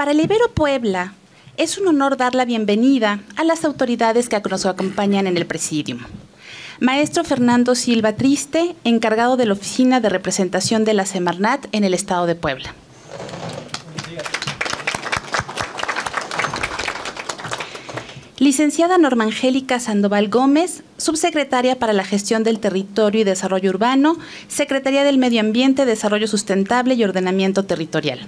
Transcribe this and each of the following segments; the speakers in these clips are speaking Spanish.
Para el Ibero Puebla, es un honor dar la bienvenida a las autoridades que nos acompañan en el presidium. Maestro Fernando Silva Triste, encargado de la Oficina de Representación de la Semarnat en el Estado de Puebla. Licenciada Norma Angélica Sandoval Gómez, subsecretaria para la Gestión del Territorio y Desarrollo Urbano, Secretaría del Medio Ambiente, Desarrollo Sustentable y Ordenamiento Territorial.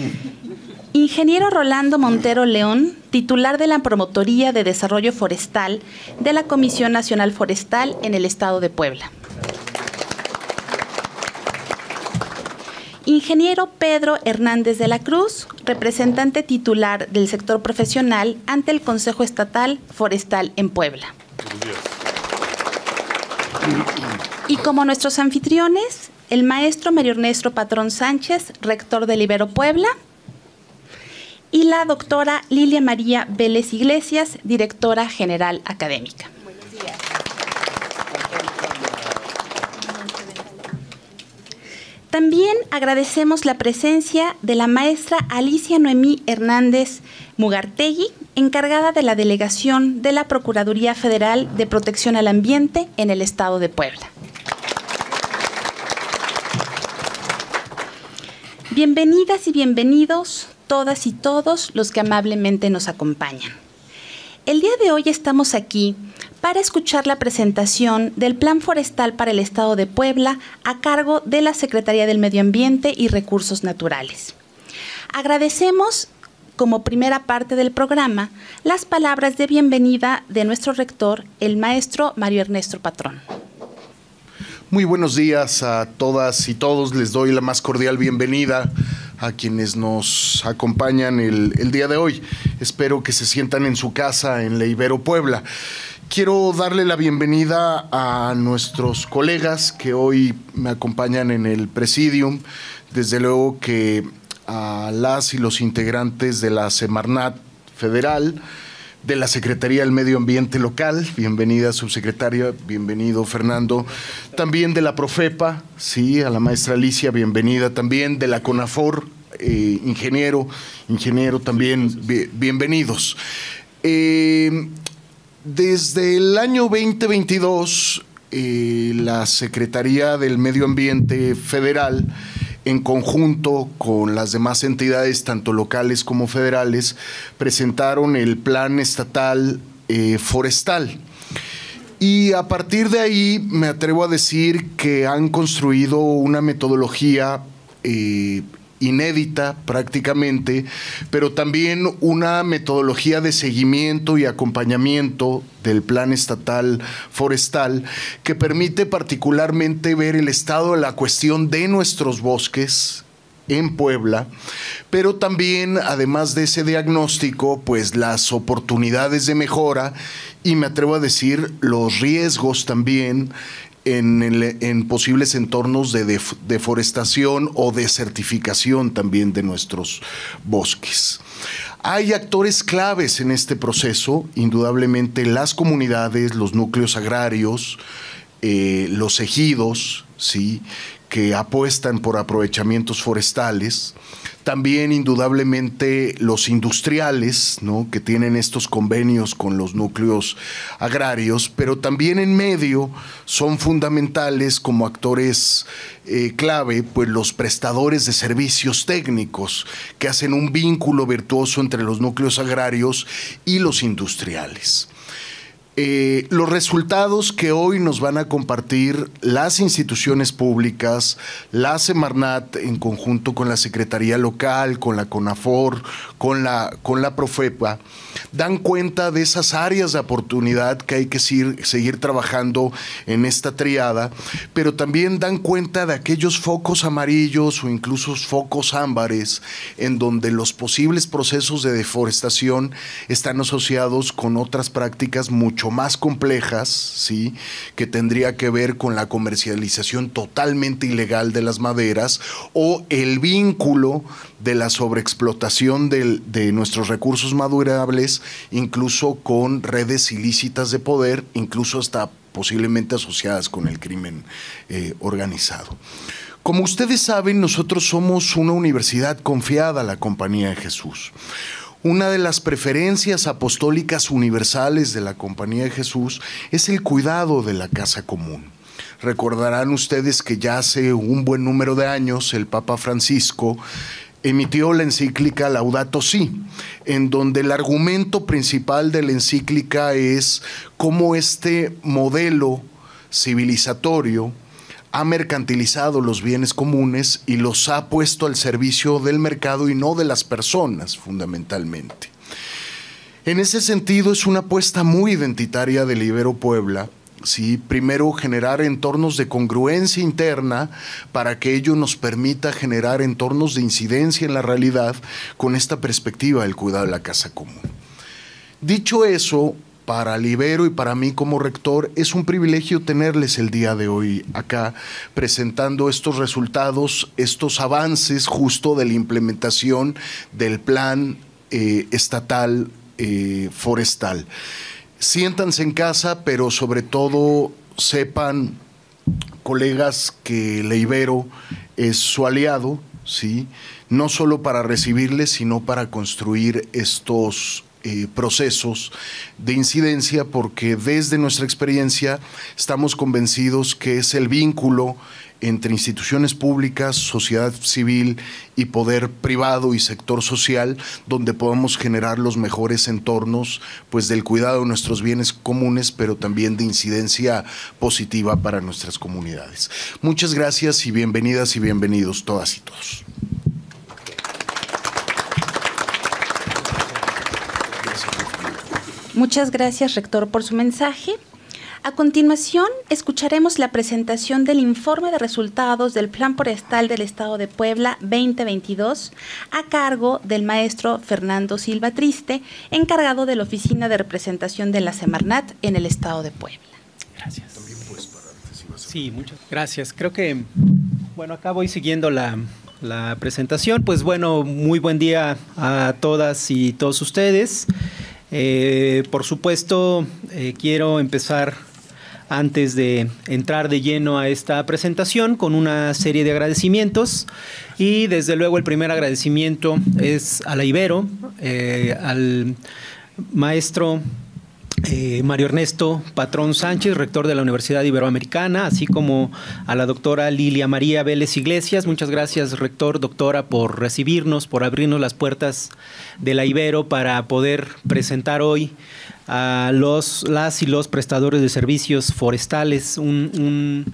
Ingeniero Rolando Montero León, titular de la Promotoría de Desarrollo Forestal de la Comisión Nacional Forestal en el Estado de Puebla. Ingeniero Pedro Hernández de la Cruz, representante titular del sector profesional ante el Consejo Estatal Forestal en Puebla. Y como nuestros anfitriones, el maestro Mario Ernesto Patrón Sánchez, rector de Libero Puebla, y la doctora Lilia María Vélez Iglesias, directora general académica. También agradecemos la presencia de la maestra Alicia Noemí Hernández Mugartegui, encargada de la delegación de la Procuraduría Federal de Protección al Ambiente en el Estado de Puebla. Bienvenidas y bienvenidos todas y todos los que amablemente nos acompañan. El día de hoy estamos aquí para escuchar la presentación del Plan Forestal para el Estado de Puebla a cargo de la Secretaría del Medio Ambiente y Recursos Naturales. Agradecemos como primera parte del programa las palabras de bienvenida de nuestro rector, el maestro Mario Ernesto Patrón. Muy buenos días a todas y todos. Les doy la más cordial bienvenida a quienes nos acompañan el, día de hoy. Espero que se sientan en su casa en la Ibero Puebla. Quiero darle la bienvenida a nuestros colegas que hoy me acompañan en el presidium. Desde luego que a las y los integrantes de la Semarnat Federal, de la Secretaría del Medio Ambiente Local. Bienvenida, subsecretaria. Bienvenido, Fernando. También de la Profepa, sí, a la maestra Alicia. Bienvenida también de la CONAFOR, eh, ingeniero, ingeniero también. bienvenidos. Eh, desde el año 2022, eh, la Secretaría del Medio Ambiente Federal en conjunto con las demás entidades, tanto locales como federales, presentaron el Plan Estatal eh, Forestal. Y a partir de ahí me atrevo a decir que han construido una metodología eh, inédita prácticamente, pero también una metodología de seguimiento y acompañamiento del Plan Estatal Forestal que permite particularmente ver el estado de la cuestión de nuestros bosques en Puebla, pero también, además de ese diagnóstico, pues las oportunidades de mejora y me atrevo a decir los riesgos también en, posibles entornos de deforestación o desertificación también de nuestros bosques. Hay actores claves en este proceso, indudablemente las comunidades, los núcleos agrarios, eh, los ejidos, ¿sí? que apuestan por aprovechamientos forestales, también indudablemente los industriales, que tienen estos convenios con los núcleos agrarios, pero también en medio son fundamentales como actores eh, clave, pues los prestadores de servicios técnicos, que hacen un vínculo virtuoso entre los núcleos agrarios y los industriales. Eh, los resultados que hoy nos van a compartir las instituciones públicas, la Semarnat en conjunto con la Secretaría Local, con la CONAFOR, con la, con la Profepa, dan cuenta de esas áreas de oportunidad que hay que seguir, trabajando en esta triada, pero también dan cuenta de aquellos focos amarillos o incluso focos ámbares en donde los posibles procesos de deforestación están asociados con otras prácticas mucho más complejas, ¿sí? que tendría que ver con la comercialización totalmente ilegal de las maderas o el vínculo de la sobreexplotación de nuestros recursos madurables, incluso con redes ilícitas de poder, incluso hasta posiblemente asociadas con el crimen eh, organizado. Como ustedes saben, nosotros somos una universidad confiada a la Compañía de Jesús. Una de las preferencias apostólicas universales de la Compañía de Jesús es el cuidado de la casa común. Recordarán ustedes que ya hace un buen número de años el Papa Francisco emitió la encíclica Laudato Si, en donde el argumento principal de la encíclica es cómo este modelo civilizatorio ha mercantilizado los bienes comunes y los ha puesto al servicio del mercado y no de las personas fundamentalmente. En ese sentido es una apuesta muy identitaria del Libero Puebla ¿sí? Primero, generar entornos de congruencia interna para que ello nos permita generar entornos de incidencia en la realidad con esta perspectiva del cuidado de la casa común. Dicho eso, para Libero y para mí como rector es un privilegio tenerles el día de hoy acá presentando estos resultados, estos avances justo de la implementación del plan eh, estatal eh, forestal. Siéntanse en casa, pero sobre todo sepan, colegas, que Leibero es su aliado, ¿sí? no solo para recibirles, sino para construir estos eh, procesos de incidencia porque desde nuestra experiencia estamos convencidos que es el vínculo entre instituciones públicas, sociedad civil y poder privado y sector social, donde podamos generar los mejores entornos pues, del cuidado de nuestros bienes comunes, pero también de incidencia positiva para nuestras comunidades. Muchas gracias y bienvenidas y bienvenidos todas y todos. Muchas gracias, rector, por su mensaje. A continuación, escucharemos la presentación del informe de resultados del Plan Forestal del Estado de Puebla 2022 a cargo del maestro Fernando Silva Triste, encargado de la Oficina de Representación de la Semarnat en el Estado de Puebla. Gracias. Pues, sí, muchas gracias. Creo que, bueno, acá voy siguiendo la, la presentación. Pues bueno, muy buen día a todas y todos ustedes. Eh, por supuesto, eh, quiero empezar antes de entrar de lleno a esta presentación con una serie de agradecimientos y desde luego el primer agradecimiento es a la Ibero, eh, al maestro eh, Mario Ernesto Patrón Sánchez, rector de la Universidad Iberoamericana, así como a la doctora Lilia María Vélez Iglesias. Muchas gracias, rector, doctora, por recibirnos, por abrirnos las puertas de la Ibero para poder presentar hoy a los, las y los prestadores de servicios forestales, un,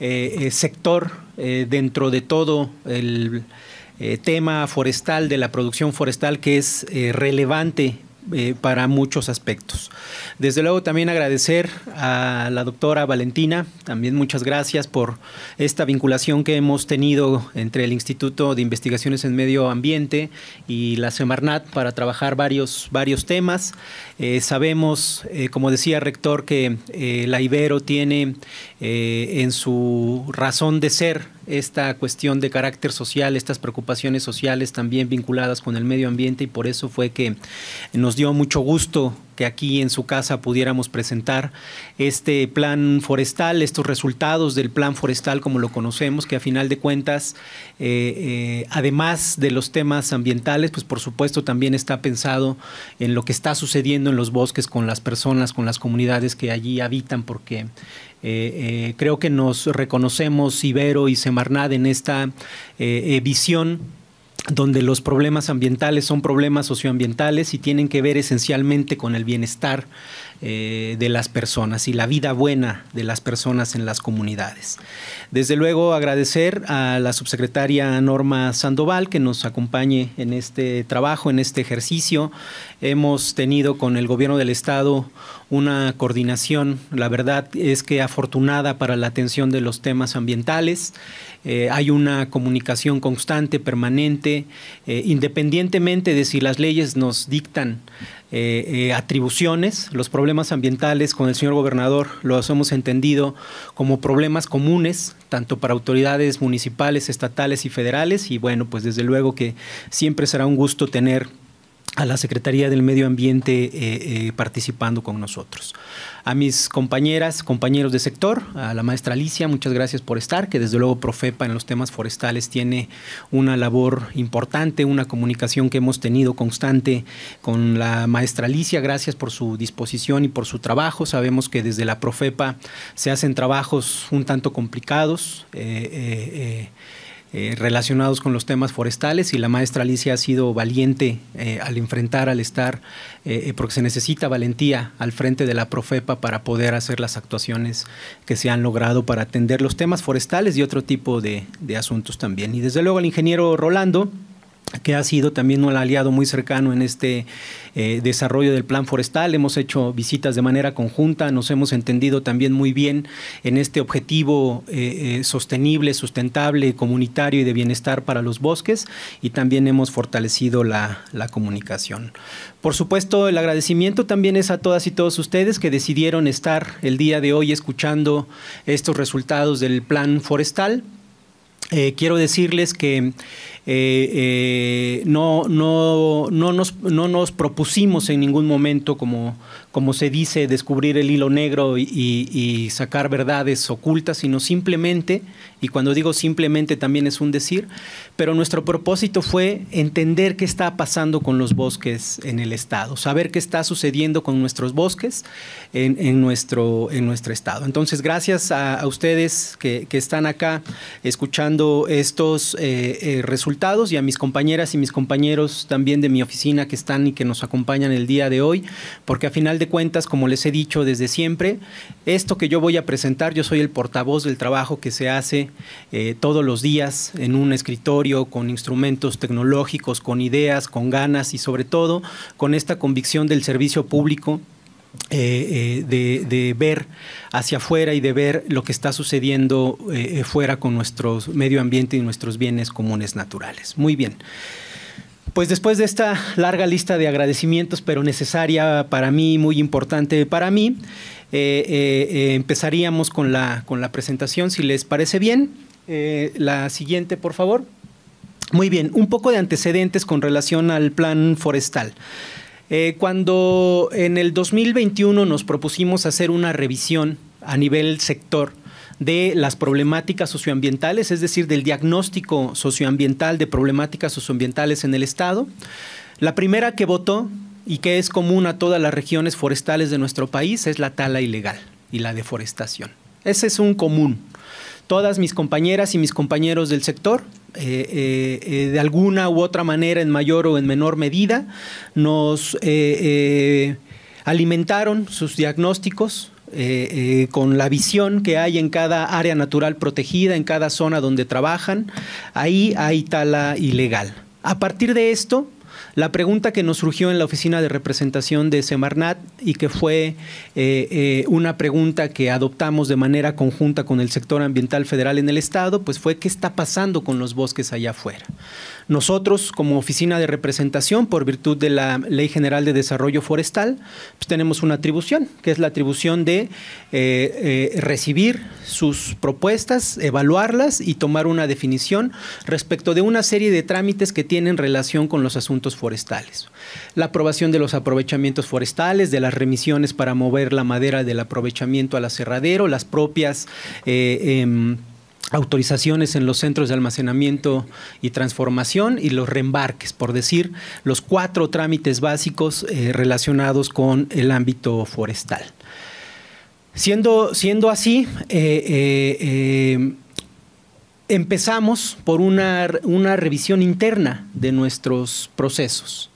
eh, eh, sector dentro de todo el... tema forestal, de la producción forestal que es relevante eh, para muchos aspectos. Desde luego también agradecer a la doctora Valentina, también muchas gracias por esta vinculación que hemos tenido entre el Instituto de Investigaciones en Medio Ambiente y la Semarnat para trabajar varios, varios temas. Eh, sabemos, eh, como decía rector, que la Ibero tiene en su razón de ser esta cuestión de carácter social, estas preocupaciones sociales también vinculadas con el medio ambiente y por eso fue que nos dio mucho gusto que aquí en su casa pudiéramos presentar este plan forestal, estos resultados del plan forestal como lo conocemos, que a final de cuentas, eh, eh, además de los temas ambientales, pues por supuesto también está pensado en lo que está sucediendo en los bosques con las personas, con las comunidades que allí habitan, porque eh, creo que nos reconocemos Ibero y Semarnad en esta visión donde los problemas ambientales son problemas socioambientales y tienen que ver esencialmente con el bienestar eh, de las personas y la vida buena de las personas en las comunidades. Desde luego agradecer a la subsecretaria Norma Sandoval que nos acompañe en este trabajo, en este ejercicio. Hemos tenido con el gobierno del estado una coordinación, la verdad es que afortunada para la atención de los temas ambientales. Eh, hay una comunicación constante, permanente, eh, independientemente de si las leyes nos dictan eh, atribuciones, los problemas ambientales con el señor gobernador los hemos entendido como problemas comunes, tanto para autoridades municipales, estatales y federales, y bueno, pues desde luego que siempre será un gusto tener a la Secretaría del Medio Ambiente eh, eh, participando con nosotros. A mis compañeras, compañeros de sector, a la maestra Alicia, muchas gracias por estar, que desde luego Profepa en los temas forestales tiene una labor importante, una comunicación que hemos tenido constante con la maestra Alicia, gracias por su disposición y por su trabajo. Sabemos que desde la Profepa se hacen trabajos un tanto complicados. Eh, eh, relacionados con los temas forestales y la maestra Alicia ha sido valiente eh, al enfrentar, al estar, eh, porque se necesita valentía al frente de la Profepa para poder hacer las actuaciones que se han logrado para atender los temas forestales y otro tipo de asuntos también. Y desde luego el ingeniero Rolando, que ha sido también un aliado muy cercano en este eh, desarrollo del plan forestal. Hemos hecho visitas de manera conjunta, nos hemos entendido también muy bien en este objetivo eh, eh, sostenible, sustentable, comunitario y de bienestar para los bosques y también hemos fortalecido la, comunicación. Por supuesto, el agradecimiento también es a todas y todos ustedes que decidieron estar el día de hoy escuchando estos resultados del plan forestal. quiero decirles que eh, eh, no, no, no, nos, propusimos en ningún momento, como, como se dice, descubrir el hilo negro y, sacar verdades ocultas, sino simplemente, y cuando digo simplemente también es un decir, pero nuestro propósito fue entender qué está pasando con los bosques en el Estado, saber qué está sucediendo con nuestros bosques en, nuestro, en nuestro Estado. Entonces, gracias a, ustedes que, están acá escuchando estos eh, resultados y a mis compañeras y mis compañeros también de mi oficina que están y que nos acompañan el día de hoy, porque a final de cuentas, como les he dicho desde siempre, esto que yo voy a presentar, yo soy el portavoz del trabajo que se hace eh, todos los días en un escritorio con instrumentos tecnológicos, con ideas, con ganas y sobre todo con esta convicción del servicio público eh, eh, de, ver hacia afuera y de ver lo que está sucediendo eh, fuera con nuestro medio ambiente y nuestros bienes comunes naturales. Muy bien. Pues después de esta larga lista de agradecimientos, pero necesaria para mí, muy importante para mí, empezaríamos con la, con la presentación, si les parece bien. la siguiente, por favor. Muy bien, un poco de antecedentes con relación al plan forestal. Eh, cuando en el 2021 nos propusimos hacer una revisión a nivel sector, de las problemáticas socioambientales, es decir, del diagnóstico socioambiental de problemáticas socioambientales en el Estado. La primera que votó y que es común a todas las regiones forestales de nuestro país es la tala ilegal y la deforestación. Ese es un común todas mis compañeras y mis compañeros del sector, eh, eh, eh, de alguna u otra manera, en mayor o en menor medida, nos alimentaron sus diagnósticos, con la visión que hay en cada área natural protegida, en cada zona donde trabajan, ahí hay tala ilegal. A partir de esto, la pregunta que nos surgió en la oficina de representación de Semarnat y que fue eh, eh, una pregunta que adoptamos de manera conjunta con el sector ambiental federal en el Estado, pues fue qué está pasando con los bosques allá afuera. Nosotros, como oficina de representación, por virtud de la Ley General de Desarrollo Forestal, pues, tenemos una atribución, que es la atribución de eh, eh, recibir sus propuestas, evaluarlas y tomar una definición respecto de una serie de trámites que tienen relación con los asuntos forestales. La aprobación de los aprovechamientos forestales, de las remisiones para mover la madera del aprovechamiento al aserradero, las propias... Eh, em, autorizaciones en los centros de almacenamiento y transformación y los reembarques, por decir, los cuatro trámites básicos eh, relacionados con el ámbito forestal. Siendo, así, eh, eh, empezamos por una revisión interna de nuestros procesos.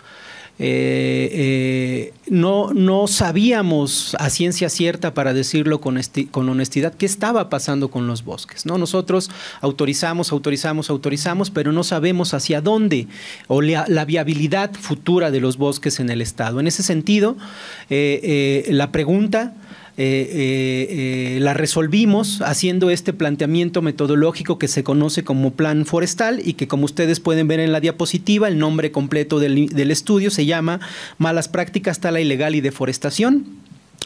Eh, eh, no, no sabíamos a ciencia cierta, para decirlo con, honestidad, qué estaba pasando con los bosques. ¿no? Nosotros autorizamos, autorizamos, autorizamos, pero no sabemos hacia dónde o la, viabilidad futura de los bosques en el Estado. En ese sentido, eh, la pregunta... Eh, eh, eh, la resolvimos haciendo este planteamiento metodológico que se conoce como plan forestal y que como ustedes pueden ver en la diapositiva, el nombre completo del, estudio se llama Malas prácticas, tala ilegal y deforestación.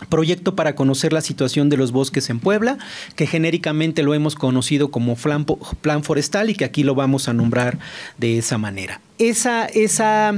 Proyecto para conocer la situación de los bosques en Puebla, que genéricamente lo hemos conocido como plan, plan forestal y que aquí lo vamos a nombrar de esa manera. Esa, esa,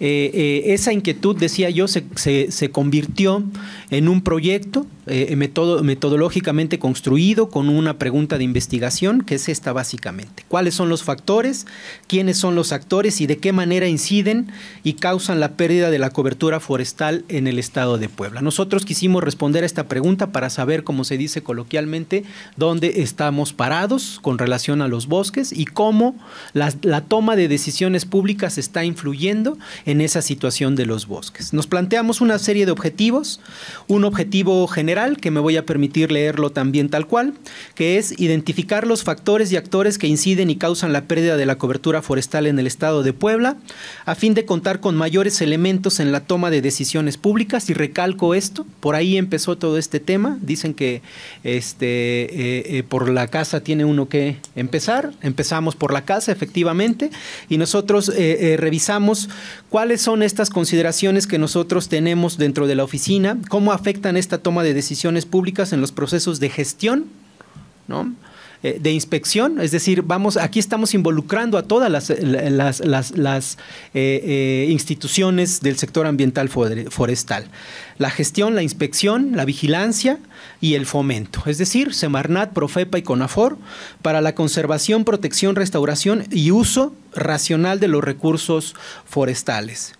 eh, eh, esa inquietud, decía yo, se, se convirtió en un proyecto eh, metodológicamente construido con una pregunta de investigación que es esta básicamente. ¿Cuáles son los factores? ¿Quiénes son los actores? ¿Y de qué manera inciden y causan la pérdida de la cobertura forestal en el estado de Puebla? Nosotros quisimos responder a esta pregunta para saber, como se dice coloquialmente, dónde estamos parados con relación a los bosques y cómo la toma de decisiones públicas está influyendo en esa situación de los bosques. Nos planteamos una serie de objetivos, un objetivo general que me voy a permitir leerlo también tal cual, que es identificar los factores y actores que inciden y causan la pérdida de la cobertura forestal en el Estado de Puebla, a fin de contar con mayores elementos en la toma de decisiones públicas. Y recalco esto, por ahí empezó todo este tema. Dicen que este, eh, eh, por la casa tiene uno que empezar. Empezamos por la casa, efectivamente, y nosotros eh, revisamos cuáles son estas consideraciones que nosotros tenemos dentro de la oficina, cómo afectan esta toma de decisiones decisiones públicas en los procesos de gestión, ¿no? Eh, de inspección, es decir, vamos, aquí estamos involucrando a todas las, eh, eh, instituciones del sector ambiental forestal. La gestión, la inspección, la vigilancia y el fomento, es decir, Semarnat, Profepa y Conafor, para la conservación, protección, restauración y uso racional de los recursos forestales.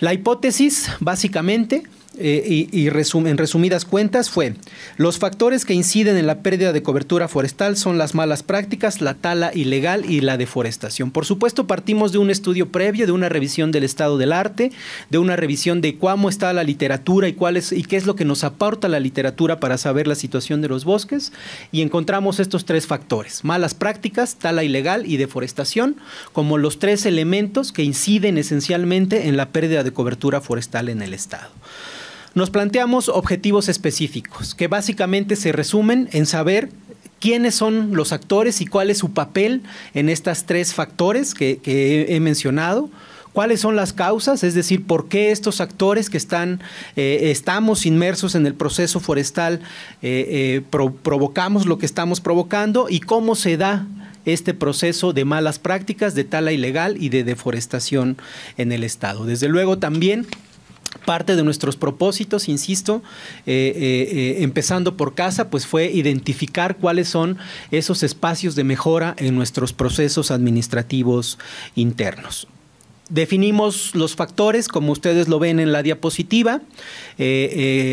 La hipótesis, básicamente, eh, y, en resumidas cuentas fue, los factores que inciden en la pérdida de cobertura forestal son las malas prácticas, la tala ilegal y la deforestación. Por supuesto, partimos de un estudio previo, de una revisión del estado del arte, de una revisión de cómo está la literatura y, cuál y qué es lo que nos aporta la literatura para saber la situación de los bosques, y encontramos estos tres factores, malas prácticas, tala ilegal y deforestación, como los tres elementos que inciden esencialmente en la pérdida de cobertura forestal en el estado nos planteamos objetivos específicos, que básicamente se resumen en saber quiénes son los actores y cuál es su papel en estos tres factores que, he mencionado cuáles son las causas, es decir, por qué estos actores que están, eh, estamos inmersos en el proceso forestal eh, eh, provocamos lo que estamos provocando y cómo se da este proceso de malas prácticas, de tala ilegal y de deforestación en el Estado. Desde luego también Parte de nuestros propósitos, insisto, eh, eh, eh, empezando por casa, pues fue identificar cuáles son esos espacios de mejora en nuestros procesos administrativos internos. Definimos los factores, como ustedes lo ven en la diapositiva, eh,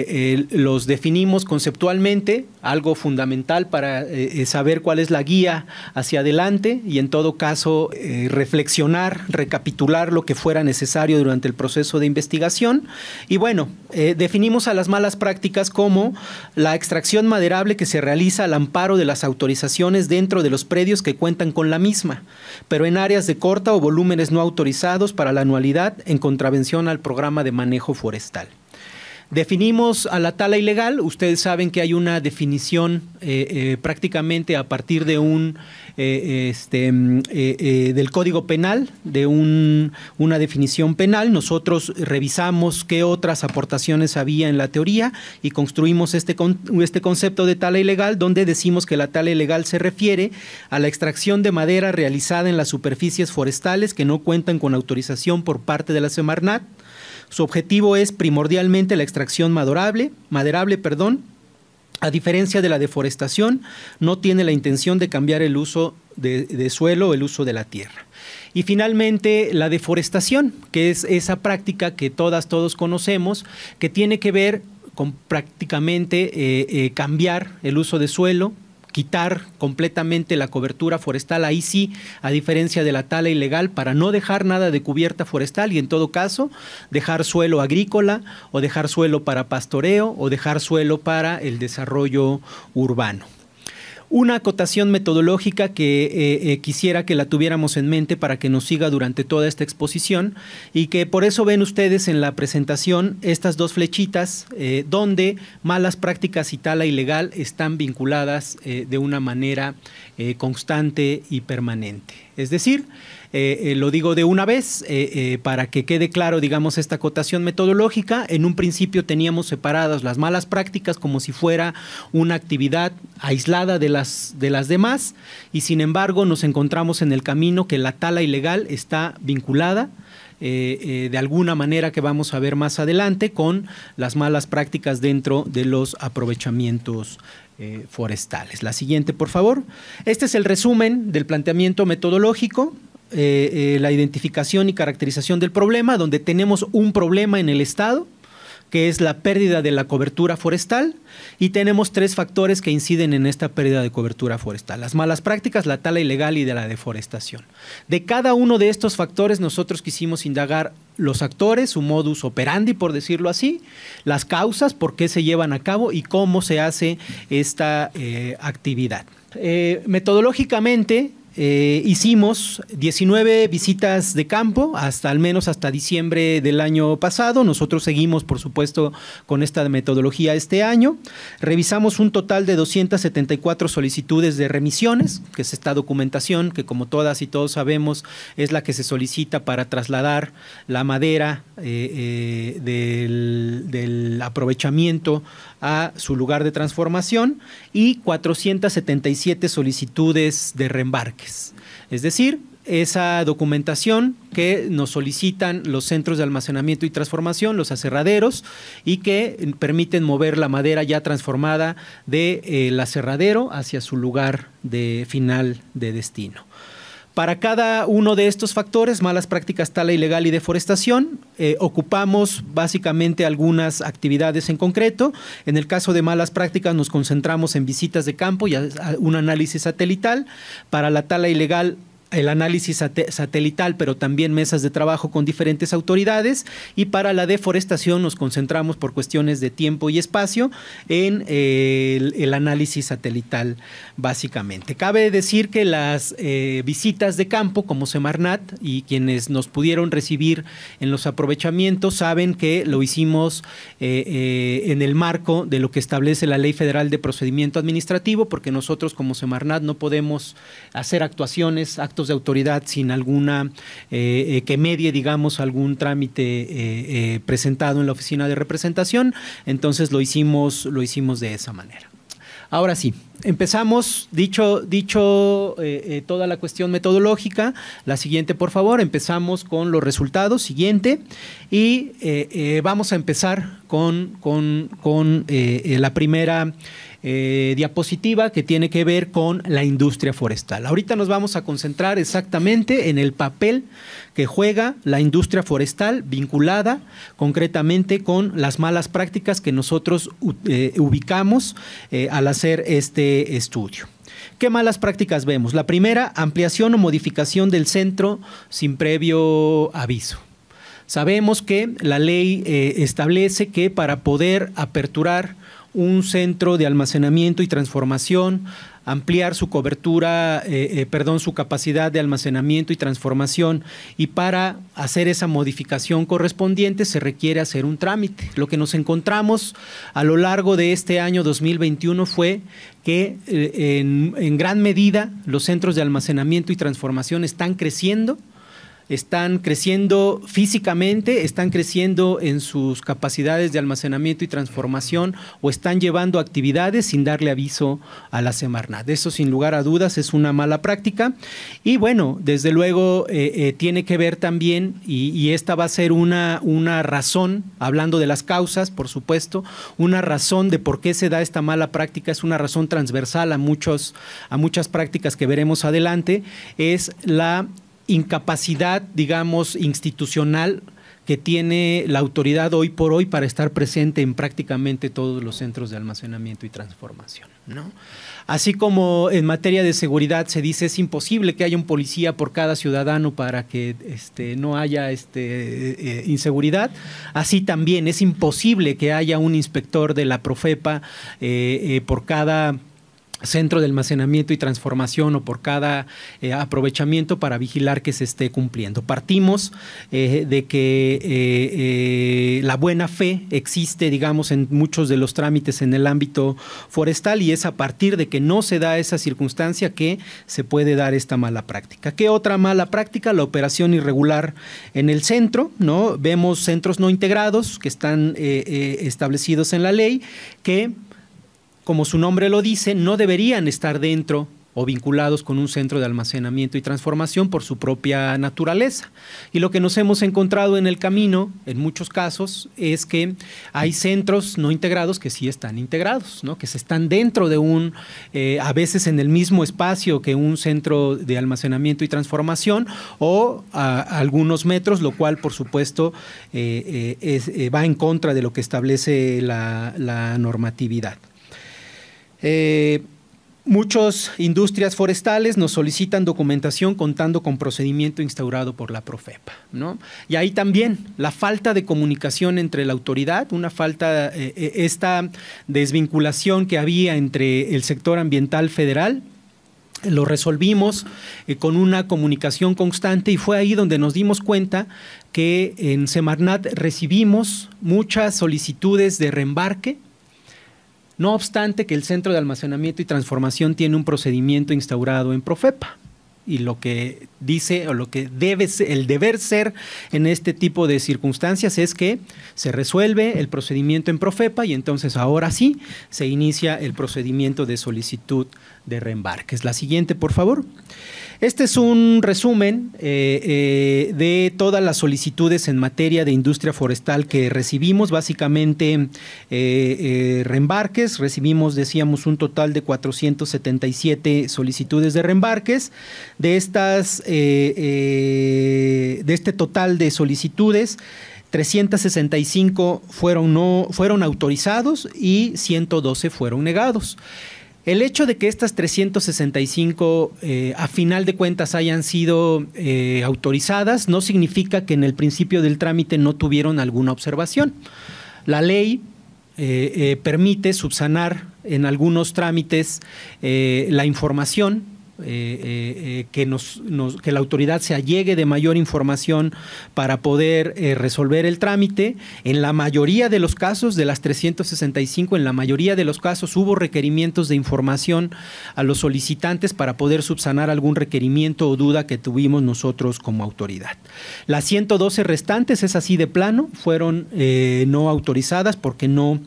eh, los definimos conceptualmente, algo fundamental para eh, saber cuál es la guía hacia adelante y en todo caso reflexionar, recapitular lo que fuera necesario durante el proceso de investigación. Y bueno, definimos a las malas prácticas como la extracción maderable que se realiza al amparo de las autorizaciones dentro de los predios que cuentan con la misma, pero en áreas de corta o volúmenes no autorizados para la anualidad en contravención al programa de manejo forestal. Definimos a la tala ilegal. Ustedes saben que hay una definición eh, eh, prácticamente a partir de un eh, este, mm, del Código Penal, de una definición penal. Nosotros revisamos qué otras aportaciones había en la teoría y construimos este, este concepto de tala ilegal, donde decimos que la tala ilegal se refiere a la extracción de madera realizada en las superficies forestales que no cuentan con autorización por parte de la Semarnat su objetivo es primordialmente la extracción maderable, perdón, a diferencia de la deforestación, no tiene la intención de cambiar el uso de, suelo o el uso de la tierra. Y finalmente, la deforestación, que es esa práctica que todas, todos conocemos, que tiene que ver con prácticamente eh, eh, cambiar el uso de suelo, quitar completamente la cobertura forestal, ahí sí, a diferencia de la tala ilegal, para no dejar nada de cubierta forestal y en todo caso dejar suelo agrícola o dejar suelo para pastoreo o dejar suelo para el desarrollo urbano una acotación metodológica que eh, eh, quisiera que la tuviéramos en mente para que nos siga durante toda esta exposición y que por eso ven ustedes en la presentación estas dos flechitas eh, donde malas prácticas y tala ilegal están vinculadas de una manera constante y permanente. Es decir, eh, eh, lo digo de una vez eh, para que quede claro, digamos, esta acotación metodológica. En un principio teníamos separadas las malas prácticas como si fuera una actividad aislada de las, de las demás y sin embargo nos encontramos en el camino que la tala ilegal está vinculada. de alguna manera que vamos a ver más adelante con las malas prácticas dentro de los aprovechamientos forestales. La siguiente, por favor. Este es el resumen del planteamiento metodológico. Eh, eh, la identificación y caracterización del problema, donde tenemos un problema en el Estado, que es la pérdida de la cobertura forestal, y tenemos tres factores que inciden en esta pérdida de cobertura forestal, las malas prácticas, la tala ilegal y de la deforestación. De cada uno de estos factores nosotros quisimos indagar los actores, su modus operandi, por decirlo así, las causas, por qué se llevan a cabo y cómo se hace esta eh, actividad. metodológicamente, eh, hicimos 19 visitas de campo, hasta al menos hasta diciembre del año pasado. Nosotros seguimos, por supuesto, con esta metodología este año. Revisamos un total de 274 solicitudes de remisiones, que es esta documentación que, como todas y todos sabemos, es la que se solicita para trasladar la madera eh, eh, del aprovechamiento a su lugar de transformación y 477 solicitudes de reembarques. Es decir, esa documentación que nos solicitan los centros de almacenamiento y transformación, los aserraderos, y que permiten mover la madera ya transformada del de, eh, aserradero hacia su lugar de final de destino. Para cada uno de estos factores, malas prácticas tala e ilegal y deforestación, eh, ocupamos básicamente algunas actividades en concreto. En el caso de malas prácticas nos concentramos en visitas de campo y un análisis satelital. Para la tala e ilegal el análisis satelital, pero también mesas de trabajo con diferentes autoridades. Y para la deforestación nos concentramos por cuestiones de tiempo y espacio en eh, el, análisis satelital, básicamente. Cabe decir que las eh, visitas de campo, como Semarnat y quienes nos pudieron recibir en los aprovechamientos, saben que lo hicimos eh, en el marco de lo que establece la Ley Federal de Procedimiento Administrativo, porque nosotros como Semarnat no podemos hacer actuaciones, actos de autoridad sin alguna, eh, eh, que medie, digamos, algún trámite eh, presentado en la oficina de representación. Entonces lo hicimos, lo hicimos de esa manera. Ahora sí, empezamos, dicho, dicho toda la cuestión metodológica, la siguiente, por favor, empezamos con los resultados, siguiente, y vamos a empezar con, con, con la primera eh, diapositiva que tiene que ver con la industria forestal. Ahorita nos vamos a concentrar exactamente en el papel que juega la industria forestal vinculada concretamente con las malas prácticas que nosotros eh, ubicamos eh, al hacer este estudio. ¿Qué malas prácticas vemos? La primera, ampliación o modificación del centro sin previo aviso. Sabemos que la ley establece que para poder aperturar un centro de almacenamiento y transformación, ampliar su cobertura, eh, eh, perdón, su capacidad de almacenamiento y transformación. Y para hacer esa modificación correspondiente se requiere hacer un trámite. Lo que nos encontramos a lo largo de este año 2021 fue que eh, en gran medida los centros de almacenamiento y transformación están creciendo están creciendo físicamente, están creciendo en sus capacidades de almacenamiento y transformación o están llevando actividades sin darle aviso a la Semarnat. Eso sin lugar a dudas es una mala práctica y bueno, desde luego eh, eh, tiene que ver también y, esta va a ser una, una razón, hablando de las causas, por supuesto, una razón de por qué se da esta mala práctica, es una razón transversal a, muchos, a muchas prácticas que veremos adelante, es la incapacidad, digamos, institucional que tiene la autoridad hoy por hoy para estar presente en prácticamente todos los centros de almacenamiento y transformación. ¿no? Así como en materia de seguridad se dice es imposible que haya un policía por cada ciudadano para que este, no haya este, eh, inseguridad, así también es imposible que haya un inspector de la Profepa eh, eh, por cada centro de almacenamiento y transformación o por cada eh, aprovechamiento para vigilar que se esté cumpliendo. Partimos eh, de que eh, la buena fe existe, digamos, en muchos de los trámites en el ámbito forestal y es a partir de que no se da esa circunstancia que se puede dar esta mala práctica. ¿Qué otra mala práctica? La operación irregular en el centro, ¿no? Vemos centros no integrados que están establecidos en la ley que como su nombre lo dice, no deberían estar dentro o vinculados con un centro de almacenamiento y transformación por su propia naturaleza. Y lo que nos hemos encontrado en el camino, en muchos casos, es que hay centros no integrados que sí están integrados, ¿no? que se están dentro de un, eh, a veces en el mismo espacio que un centro de almacenamiento y transformación, o a, algunos metros, lo cual, por supuesto, eh, eh, va en contra de lo que establece la normatividad. Eh, muchas industrias forestales nos solicitan documentación contando con procedimiento instaurado por la Profepa. Y ahí también la falta de comunicación entre la autoridad, una falta, eh, eh, esta desvinculación que había entre el sector ambiental federal lo resolvimos con una comunicación constante y fue ahí donde nos dimos cuenta que en Semarnat recibimos muchas solicitudes de reembarque no obstante que el Centro de Almacenamiento y Transformación tiene un procedimiento instaurado en Profepa y lo que dice o lo que debe ser, el deber ser en este tipo de circunstancias es que se resuelve el procedimiento en Profepa y entonces ahora sí se inicia el procedimiento de solicitud de Es La siguiente, por favor. Este es un resumen eh, eh, de todas las solicitudes en materia de industria forestal que recibimos, básicamente eh, reembarques. Recibimos, decíamos, un total de 477 solicitudes de reembarques. De estas, de este total de solicitudes, 365 fueron, no, fueron autorizados y 112 fueron negados. El hecho de que estas 365 eh, a final de cuentas hayan sido eh, autorizadas no significa que en el principio del trámite no tuvieron alguna observación. La ley eh, permite subsanar en algunos trámites la información eh, eh, que, la autoridad se allegue de mayor información para poder eh, resolver el trámite. En la mayoría de los casos, de las 365, en la mayoría de los casos hubo requerimientos de información a los solicitantes para poder subsanar algún requerimiento o duda que tuvimos nosotros como autoridad. Las 112 restantes, es así de plano, fueron no autorizadas porque no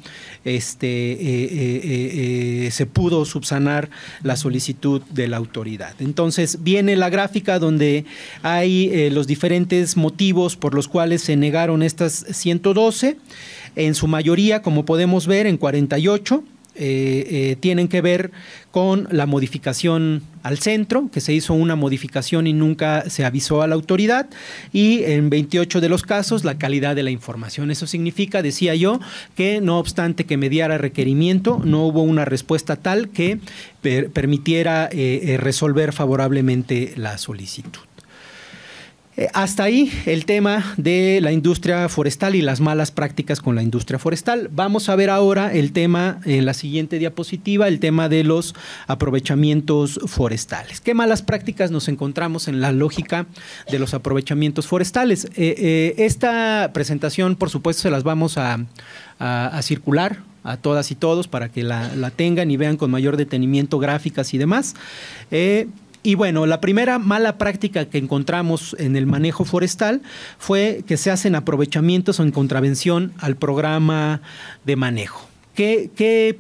este, se pudo subsanar la solicitud de la autoridad. Entonces viene la gráfica donde hay eh, los diferentes motivos por los cuales se negaron estas 112, en su mayoría, como podemos ver, en 48, eh, eh, tienen que ver con la modificación al centro, que se hizo una modificación y nunca se avisó a la autoridad, y en 28 de los casos la calidad de la información. Eso significa, decía yo, que no obstante que mediara requerimiento, no hubo una respuesta tal que permitiera eh, eh, resolver favorablemente la solicitud. Eh, hasta ahí el tema de la industria forestal y las malas prácticas con la industria forestal. Vamos a ver ahora el tema en la siguiente diapositiva, el tema de los aprovechamientos forestales. ¿Qué malas prácticas nos encontramos en la lógica de los aprovechamientos forestales? Eh, eh, esta presentación, por supuesto, se las vamos a, circular a todas y todos para que la, tengan y vean con mayor detenimiento gráficas y demás. Y bueno, la primera mala práctica que encontramos en el manejo forestal fue que se hacen aprovechamientos o en contravención al programa de manejo que,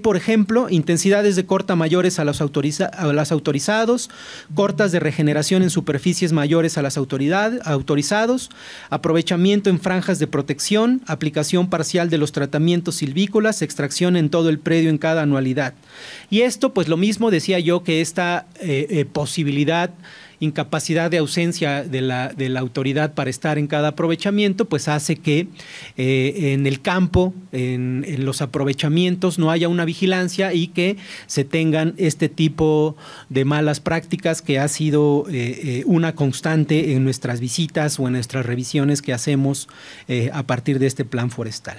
por, ejemplo, intensidades de corta mayores a, las autorizados, cortas de regeneración en superficies mayores a las autoridad, autorizados, aprovechamiento en franjas de protección, aplicación parcial de los tratamientos silvícolas, extracción en todo el predio en cada anualidad. Y esto, pues lo mismo decía yo que esta eh, eh, posibilidad incapacidad de ausencia de la, autoridad para estar en cada aprovechamiento, pues hace que eh, en el campo, en, los aprovechamientos, no haya una vigilancia y que se tengan este tipo de malas prácticas que ha sido eh, eh, una constante en nuestras visitas o en nuestras revisiones que hacemos a partir de este plan forestal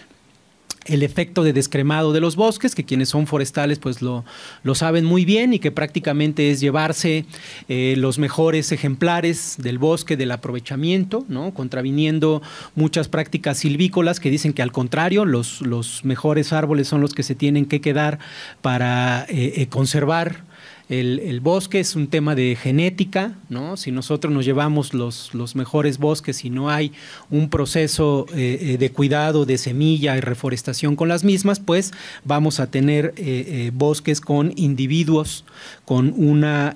el efecto de descremado de los bosques, que quienes son forestales pues lo, lo saben muy bien y que prácticamente es llevarse eh, los mejores ejemplares del bosque, del aprovechamiento, ¿no? contraviniendo muchas prácticas silvícolas que dicen que al contrario, los, mejores árboles son los que se tienen que quedar para eh, eh, conservar el, bosque es un tema de genética, ¿no? Si nosotros nos llevamos los, mejores bosques y no hay un proceso eh, eh, de cuidado de semilla y reforestación con las mismas, pues vamos a tener eh, bosques con individuos, con una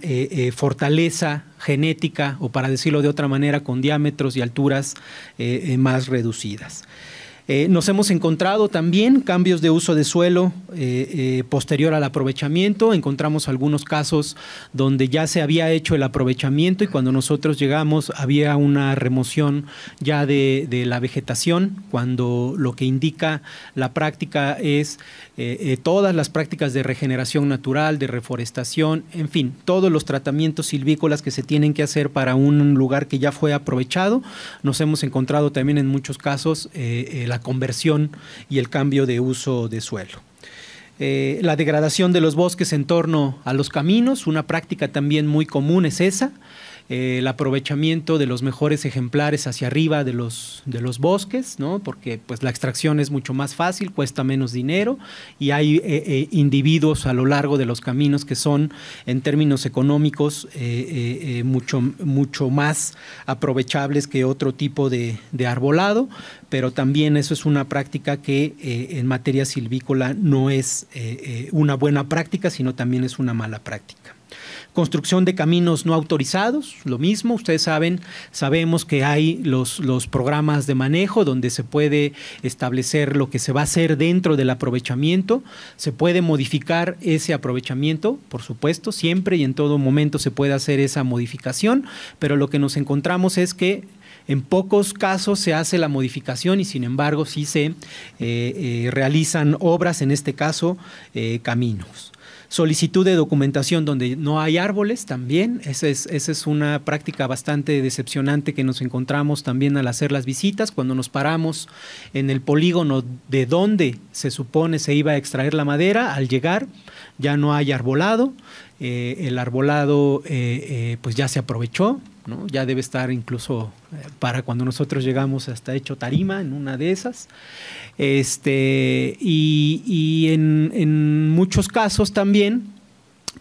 fortaleza genética o para decirlo de otra manera, con diámetros y alturas más reducidas. Eh, nos hemos encontrado también cambios de uso de suelo eh, eh, posterior al aprovechamiento. Encontramos algunos casos donde ya se había hecho el aprovechamiento y cuando nosotros llegamos había una remoción ya de, de la vegetación, cuando lo que indica la práctica es todas las prácticas de regeneración natural, de reforestación, en fin, todos los tratamientos silvícolas que se tienen que hacer para un lugar que ya fue aprovechado. Nos hemos encontrado también en muchos casos el la conversión y el cambio de uso de suelo. Eh, la degradación de los bosques en torno a los caminos, una práctica también muy común es esa. Eh, el aprovechamiento de los mejores ejemplares hacia arriba de los, de los bosques, ¿no? porque pues, la extracción es mucho más fácil, cuesta menos dinero y hay eh, eh, individuos a lo largo de los caminos que son en términos económicos mucho, mucho más aprovechables que otro tipo de, arbolado, pero también eso es una práctica que en materia silvícola no es una buena práctica, sino también es una mala práctica. Construcción de caminos no autorizados, lo mismo, ustedes saben, sabemos que hay los, programas de manejo donde se puede establecer lo que se va a hacer dentro del aprovechamiento, se puede modificar ese aprovechamiento, por supuesto, siempre y en todo momento se puede hacer esa modificación, pero lo que nos encontramos es que en pocos casos se hace la modificación y sin embargo sí se eh, eh, realizan obras, en este caso eh, caminos. Solicitud de documentación donde no hay árboles también. Esa es, una práctica bastante decepcionante que nos encontramos también al hacer las visitas. Cuando nos paramos en el polígono de donde se supone se iba a extraer la madera, al llegar ya no hay arbolado. Eh, el arbolado eh, eh, pues ya se aprovechó, ya debe estar incluso eh, para cuando nosotros llegamos hasta hecho tarima en una de esas. Este, y, en, en, muchos casos también,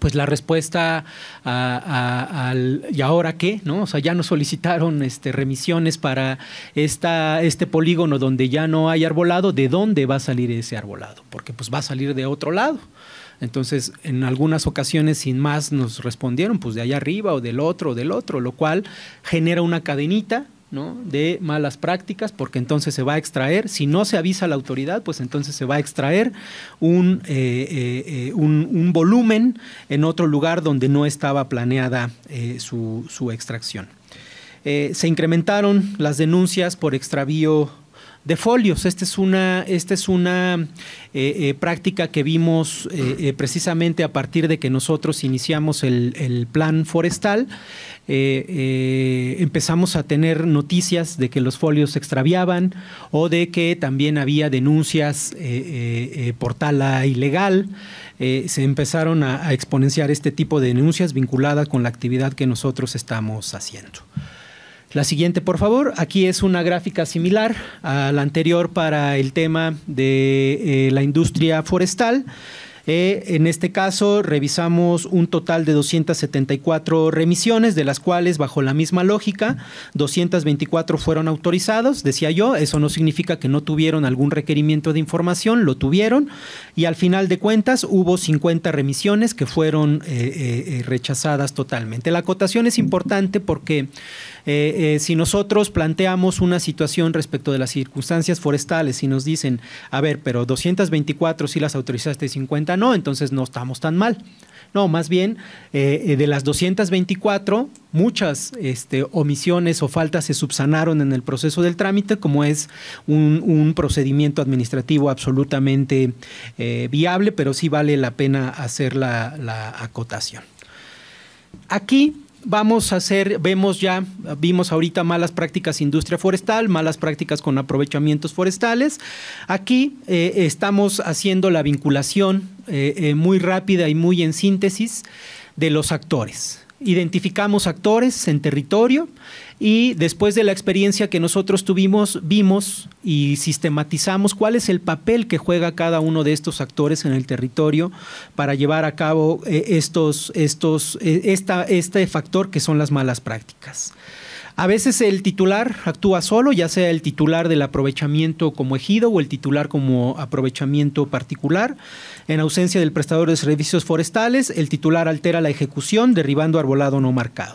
pues la respuesta al ¿y ahora qué? ¿no? O sea, ya nos solicitaron este, remisiones para esta, este polígono donde ya no hay arbolado, ¿de dónde va a salir ese arbolado? Porque pues va a salir de otro lado. Entonces, en algunas ocasiones, sin más, nos respondieron, pues de allá arriba o del otro o del otro, lo cual genera una cadenita de malas prácticas, porque entonces se va a extraer, si no se avisa la autoridad, pues entonces se va a extraer eh, eh, eh, un, un, volumen en otro lugar donde no estaba planeada su, extracción. se incrementaron las denuncias por extravío de folios. Esta es una, esta es una eh, eh, práctica que vimos eh, precisamente a partir de que nosotros iniciamos el, plan forestal. empezamos a tener noticias de que los folios se extraviaban o de que también había denuncias por tala ilegal. se empezaron a exponenciar este tipo de denuncias vinculadas con la actividad que nosotros estamos haciendo. La siguiente, por favor. Aquí es una gráfica similar a la anterior para el tema de eh, la industria forestal. Eh, en este caso, revisamos un total de 274 remisiones, de las cuales, bajo la misma lógica, 224 fueron autorizados, decía yo. Eso no significa que no tuvieron algún requerimiento de información, lo tuvieron. Y al final de cuentas, hubo 50 remisiones que fueron eh, rechazadas totalmente. La acotación es importante porque eh, eh, si nosotros planteamos una situación respecto de las circunstancias forestales y nos dicen, a ver, pero 224 sí si las autorizaste, 50 no, entonces no estamos tan mal. No, más bien, eh, de las 224, muchas este, omisiones o faltas se subsanaron en el proceso del trámite, como es un, procedimiento administrativo absolutamente viable, pero sí vale la pena hacer la acotación. Aquí vamos a hacer, vemos ya, vimos ahorita malas prácticas industria forestal, malas prácticas con aprovechamientos forestales. Aquí eh, estamos haciendo la vinculación eh, eh, muy rápida y muy en síntesis de los actores. Identificamos actores en territorio, y después de la experiencia que nosotros tuvimos, vimos y sistematizamos cuál es el papel que juega cada uno de estos actores en el territorio para llevar a cabo eh, estos, estos, eh, esta, este factor que son las malas prácticas. A veces el titular actúa solo, ya sea el titular del aprovechamiento como ejido o el titular como aprovechamiento particular. En ausencia del prestador de servicios forestales, el titular altera la ejecución derribando arbolado no marcado.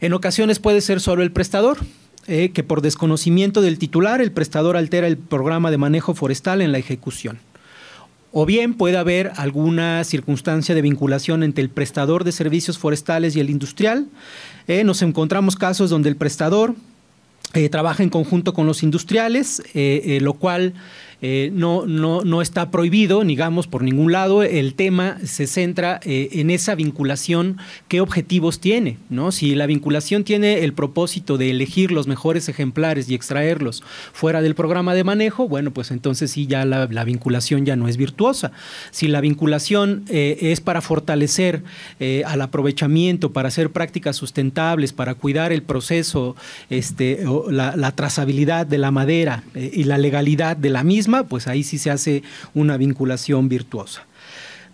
En ocasiones puede ser solo el prestador, eh, que por desconocimiento del titular el prestador altera el programa de manejo forestal en la ejecución. O bien puede haber alguna circunstancia de vinculación entre el prestador de servicios forestales y el industrial. Eh, nos encontramos casos donde el prestador eh, trabaja en conjunto con los industriales, lo cual eh, no, no, está prohibido, digamos, por ningún lado. El tema se centra eh, en esa vinculación, qué objetivos tiene, ¿no? Si la vinculación tiene el propósito de elegir los mejores ejemplares y extraerlos fuera del programa de manejo, bueno, pues entonces sí, ya la, vinculación ya no es virtuosa. Si la vinculación eh, es para fortalecer al aprovechamiento, para hacer prácticas sustentables, para cuidar el proceso, este, la, la trazabilidad de la madera y la legalidad de la misma, pues ahí sí se hace una vinculación virtuosa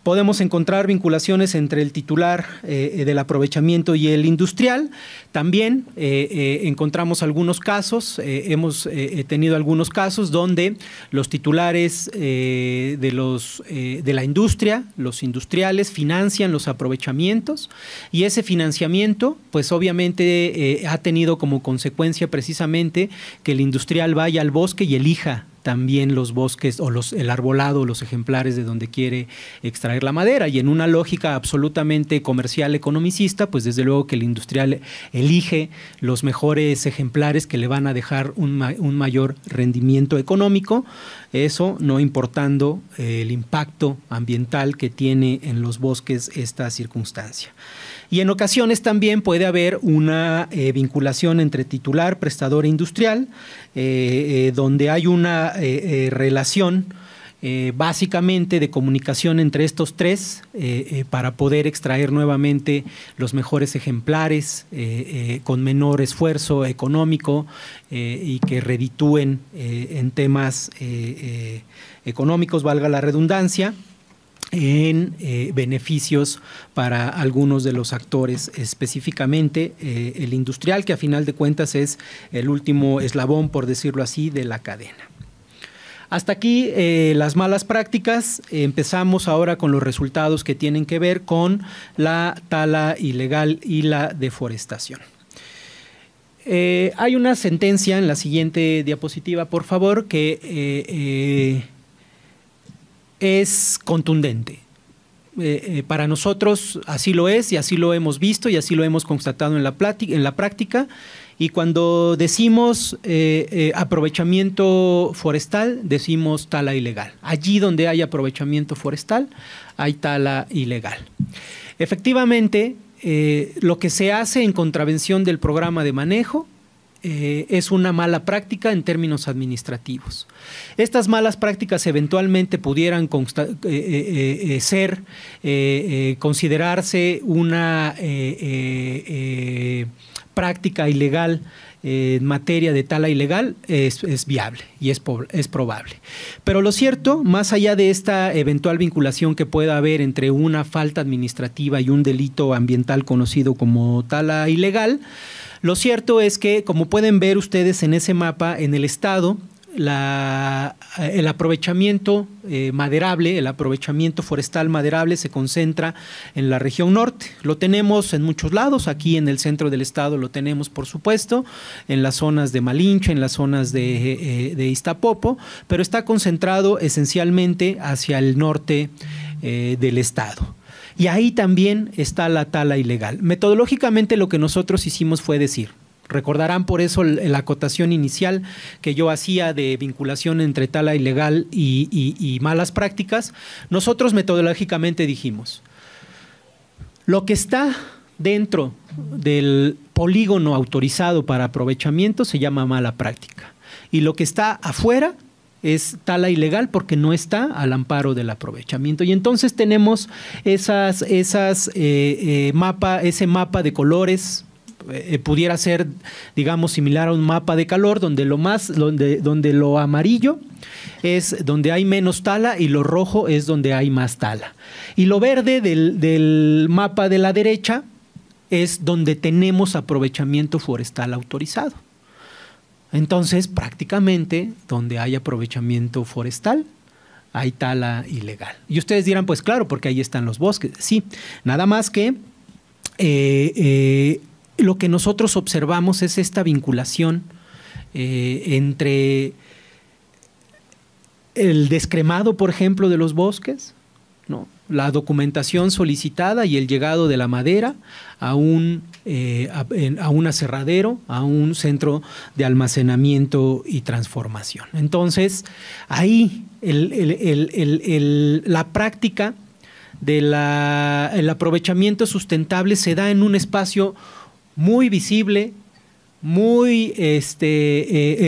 podemos encontrar vinculaciones entre el titular eh, del aprovechamiento y el industrial. También eh, eh, encontramos algunos casos, hemos tenido algunos casos donde los titulares de, de la industria, los industriales, financian los aprovechamientos y ese financiamiento, pues obviamente ha tenido como consecuencia precisamente que el industrial vaya al bosque y elija también los bosques o los, el arbolado, los ejemplares de donde quiere extraer la madera. Y en una lógica absolutamente comercial economicista, pues desde luego que el industrial elige los mejores ejemplares que le van a dejar un mayor rendimiento económico, eso no importando eh, el impacto ambiental que tiene en los bosques esta circunstancia. Y en ocasiones también puede haber una eh, vinculación entre titular, prestador e industrial, eh, eh, donde hay una relación básicamente de comunicación entre estos tres para poder extraer nuevamente los mejores ejemplares con menor esfuerzo económico y que reditúen en temas económicos, valga la redundancia en eh, beneficios para algunos de los actores, específicamente eh, el industrial, que a final de cuentas es el último eslabón, por decirlo así, de la cadena. Hasta aquí eh, las malas prácticas. Empezamos ahora con los resultados que tienen que ver con la tala ilegal y la deforestación. hay una sentencia en la siguiente diapositiva, por favor, que es contundente. Eh, eh, para nosotros así lo es y así lo hemos visto y así lo hemos constatado en la, en la práctica. Y cuando decimos eh, aprovechamiento forestal, decimos tala ilegal. Allí donde hay aprovechamiento forestal, hay tala ilegal. Efectivamente, lo que se hace en contravención del programa de manejo eh, es una mala práctica en términos administrativos. Estas malas prácticas eventualmente pudieran eh, eh, ser, considerarse una práctica ilegal en materia de tala ilegal es, viable y es, es, probable. Pero lo cierto, más allá de esta eventual vinculación que pueda haber entre una falta administrativa y un delito ambiental conocido como tala ilegal, lo cierto es que, como pueden ver ustedes en ese mapa, en el estado, eh, el aprovechamiento eh, maderable, el aprovechamiento forestal maderable se concentra en la región norte. Lo tenemos en muchos lados, aquí en el centro del estado lo tenemos por supuesto, en las zonas de Malinche, en las zonas de, eh, Iztapopo, pero está concentrado esencialmente hacia el norte del estado. Y ahí también está la tala ilegal. Metodológicamente lo que nosotros hicimos fue decir, Recordarán por eso la acotación inicial que yo hacía de vinculación entre tala ilegal y, y, malas prácticas. Nosotros metodológicamente dijimos, lo que está dentro del polígono autorizado para aprovechamiento se llama mala práctica y lo que está afuera es tala ilegal porque no está al amparo del aprovechamiento. Y entonces tenemos esas, esas, eh, eh, mapa, ese mapa de colores eh, pudiera ser, digamos, similar a un mapa de calor, donde lo más, donde, donde lo amarillo es donde hay menos tala y lo rojo es donde hay más tala. Y lo verde del, del mapa de la derecha es donde tenemos aprovechamiento forestal autorizado. Entonces, prácticamente, donde hay aprovechamiento forestal, hay tala ilegal. Y ustedes dirán, pues claro, porque ahí están los bosques. Sí, nada más que eh, eh, lo que nosotros observamos es esta vinculación eh, entre el descremado, por ejemplo, de los bosques, ¿no? la documentación solicitada y el llegado de la madera a un, eh, a, un aserradero, a un centro de almacenamiento y transformación. Entonces, ahí la práctica del aprovechamiento sustentable se da en un espacio muy visible, muy este,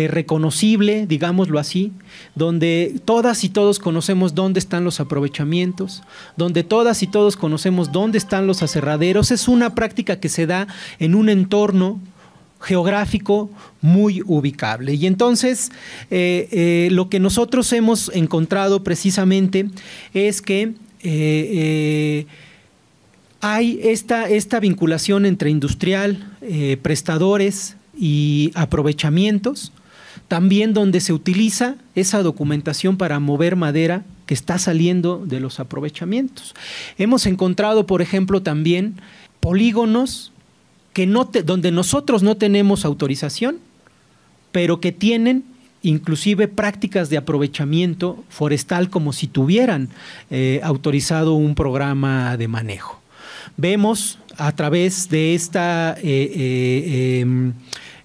eh, eh, reconocible, digámoslo así, donde todas y todos conocemos dónde están los aprovechamientos, donde todas y todos conocemos dónde están los aserraderos. Es una práctica que se da en un entorno geográfico muy ubicable. Y entonces eh, lo que nosotros hemos encontrado precisamente es que hay esta, esta vinculación entre industrial, prestadores, y aprovechamientos, también donde se utiliza esa documentación para mover madera que está saliendo de los aprovechamientos. Hemos encontrado, por ejemplo, también polígonos que no donde nosotros no tenemos autorización, pero que tienen inclusive prácticas de aprovechamiento forestal como si tuvieran eh, autorizado un programa de manejo. Vemos a través de esta... Eh, eh, em,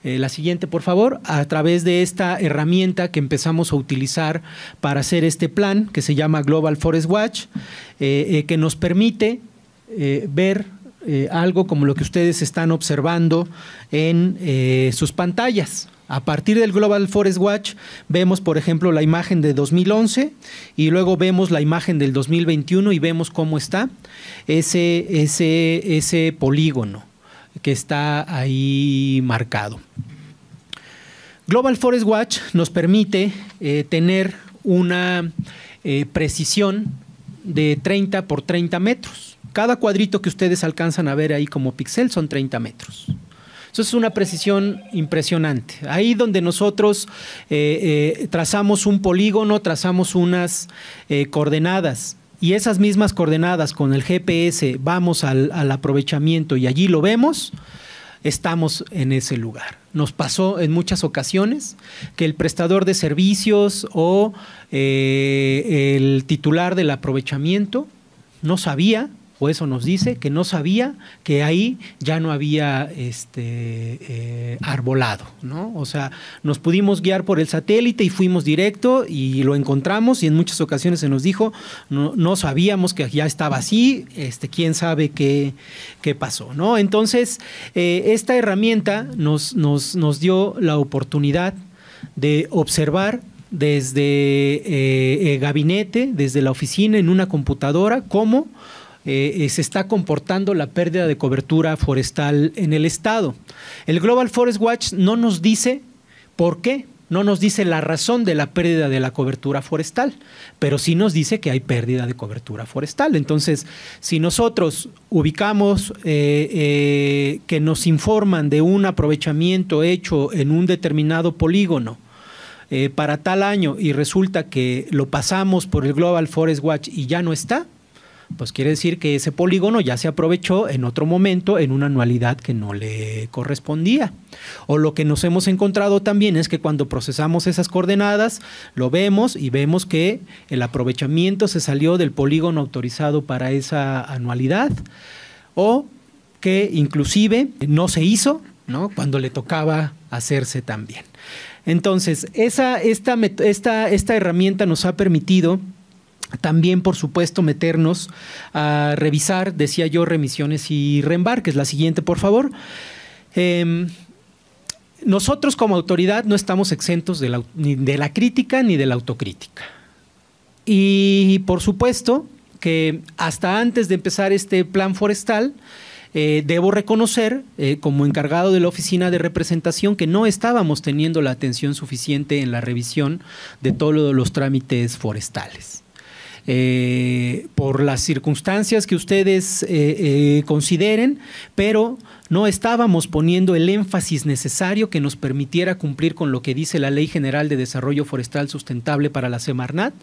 eh, la siguiente, por favor. A través de esta herramienta que empezamos a utilizar para hacer este plan, que se llama Global Forest Watch, eh, eh, que nos permite ver algo como lo que ustedes están observando en sus pantallas. A partir del Global Forest Watch vemos, por ejemplo, la imagen de 2011 y luego vemos la imagen del 2021 y vemos cómo está ese, ese, ese polígono que está ahí marcado. Global Forest Watch nos permite eh, tener una eh, precisión de 30 por 30 metros. Cada cuadrito que ustedes alcanzan a ver ahí como pixel son 30 metros. Eso es una precisión impresionante. Ahí donde nosotros eh, trazamos un polígono, trazamos unas coordenadas y esas mismas coordenadas con el GPS vamos al, aprovechamiento y allí lo vemos, estamos en ese lugar. Nos pasó en muchas ocasiones que el prestador de servicios o eh, el titular del aprovechamiento no sabía eso nos dice, que no sabía que ahí ya no había este, eh, arbolado, ¿no? O sea, nos pudimos guiar por el satélite y fuimos directo y lo encontramos y en muchas ocasiones se nos dijo, no, sabíamos que ya estaba así, este, quién sabe qué, qué pasó, ¿no? Entonces, eh, esta herramienta nos, nos, nos dio la oportunidad de observar desde eh, el gabinete, desde la oficina, en una computadora, cómo eh, se está comportando la pérdida de cobertura forestal en el Estado. El Global Forest Watch no nos dice por qué, no nos dice la razón de la pérdida de la cobertura forestal, pero sí nos dice que hay pérdida de cobertura forestal. Entonces, si nosotros ubicamos eh, eh, que nos informan de un aprovechamiento hecho en un determinado polígono, para tal año y resulta que lo pasamos por el Global Forest Watch y ya no está, pues quiere decir que ese polígono ya se aprovechó en otro momento en una anualidad que no le correspondía. O lo que nos hemos encontrado también es que cuando procesamos esas coordenadas, lo vemos y vemos que el aprovechamiento se salió del polígono autorizado para esa anualidad. O que inclusive no se hizo ¿no? cuando le tocaba hacerse también. Entonces, esa, esta, esta herramienta nos ha permitido también, por supuesto, meternos a revisar, decía yo, remisiones y reembarques. La siguiente, por favor. Em, nosotros como autoridad no estamos exentos de la, ni de la crítica ni de la autocrítica. Y por supuesto que hasta antes de empezar este plan forestal, eh, debo reconocer, eh, como encargado de la oficina de representación, que no estábamos teniendo la atención suficiente en la revisión de todos los trámites forestales. Eh, por las circunstancias que ustedes eh, eh, consideren, pero no estábamos poniendo el énfasis necesario que nos permitiera cumplir con lo que dice la Ley General de Desarrollo Forestal Sustentable para la Semarnat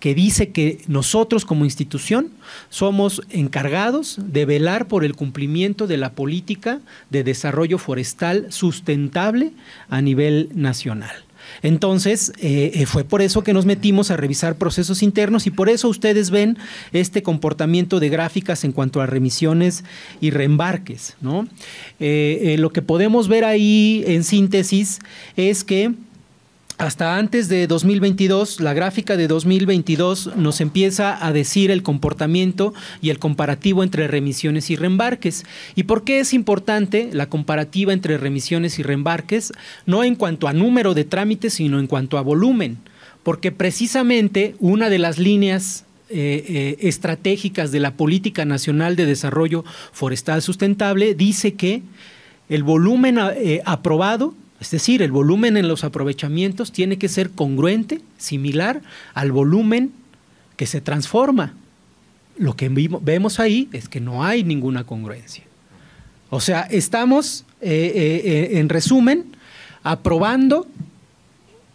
que dice que nosotros como institución somos encargados de velar por el cumplimiento de la política de desarrollo forestal sustentable a nivel nacional. Entonces, eh, eh, fue por eso que nos metimos a revisar procesos internos y por eso ustedes ven este comportamiento de gráficas en cuanto a remisiones y reembarques. Eh, lo que podemos ver ahí en síntesis es que hasta antes de 2022, la gráfica de 2022 nos empieza a decir el comportamiento y el comparativo entre remisiones y reembarques. ¿Y por qué es importante la comparativa entre remisiones y reembarques? No en cuanto a número de trámites, sino en cuanto a volumen. Porque precisamente una de las líneas eh, eh, estratégicas de la Política Nacional de Desarrollo Forestal Sustentable dice que el volumen eh, aprobado es decir, el volumen en los aprovechamientos tiene que ser congruente, similar al volumen que se transforma. Lo que vemos ahí es que no hay ninguna congruencia. O sea, estamos, eh, eh, eh, en resumen, aprobando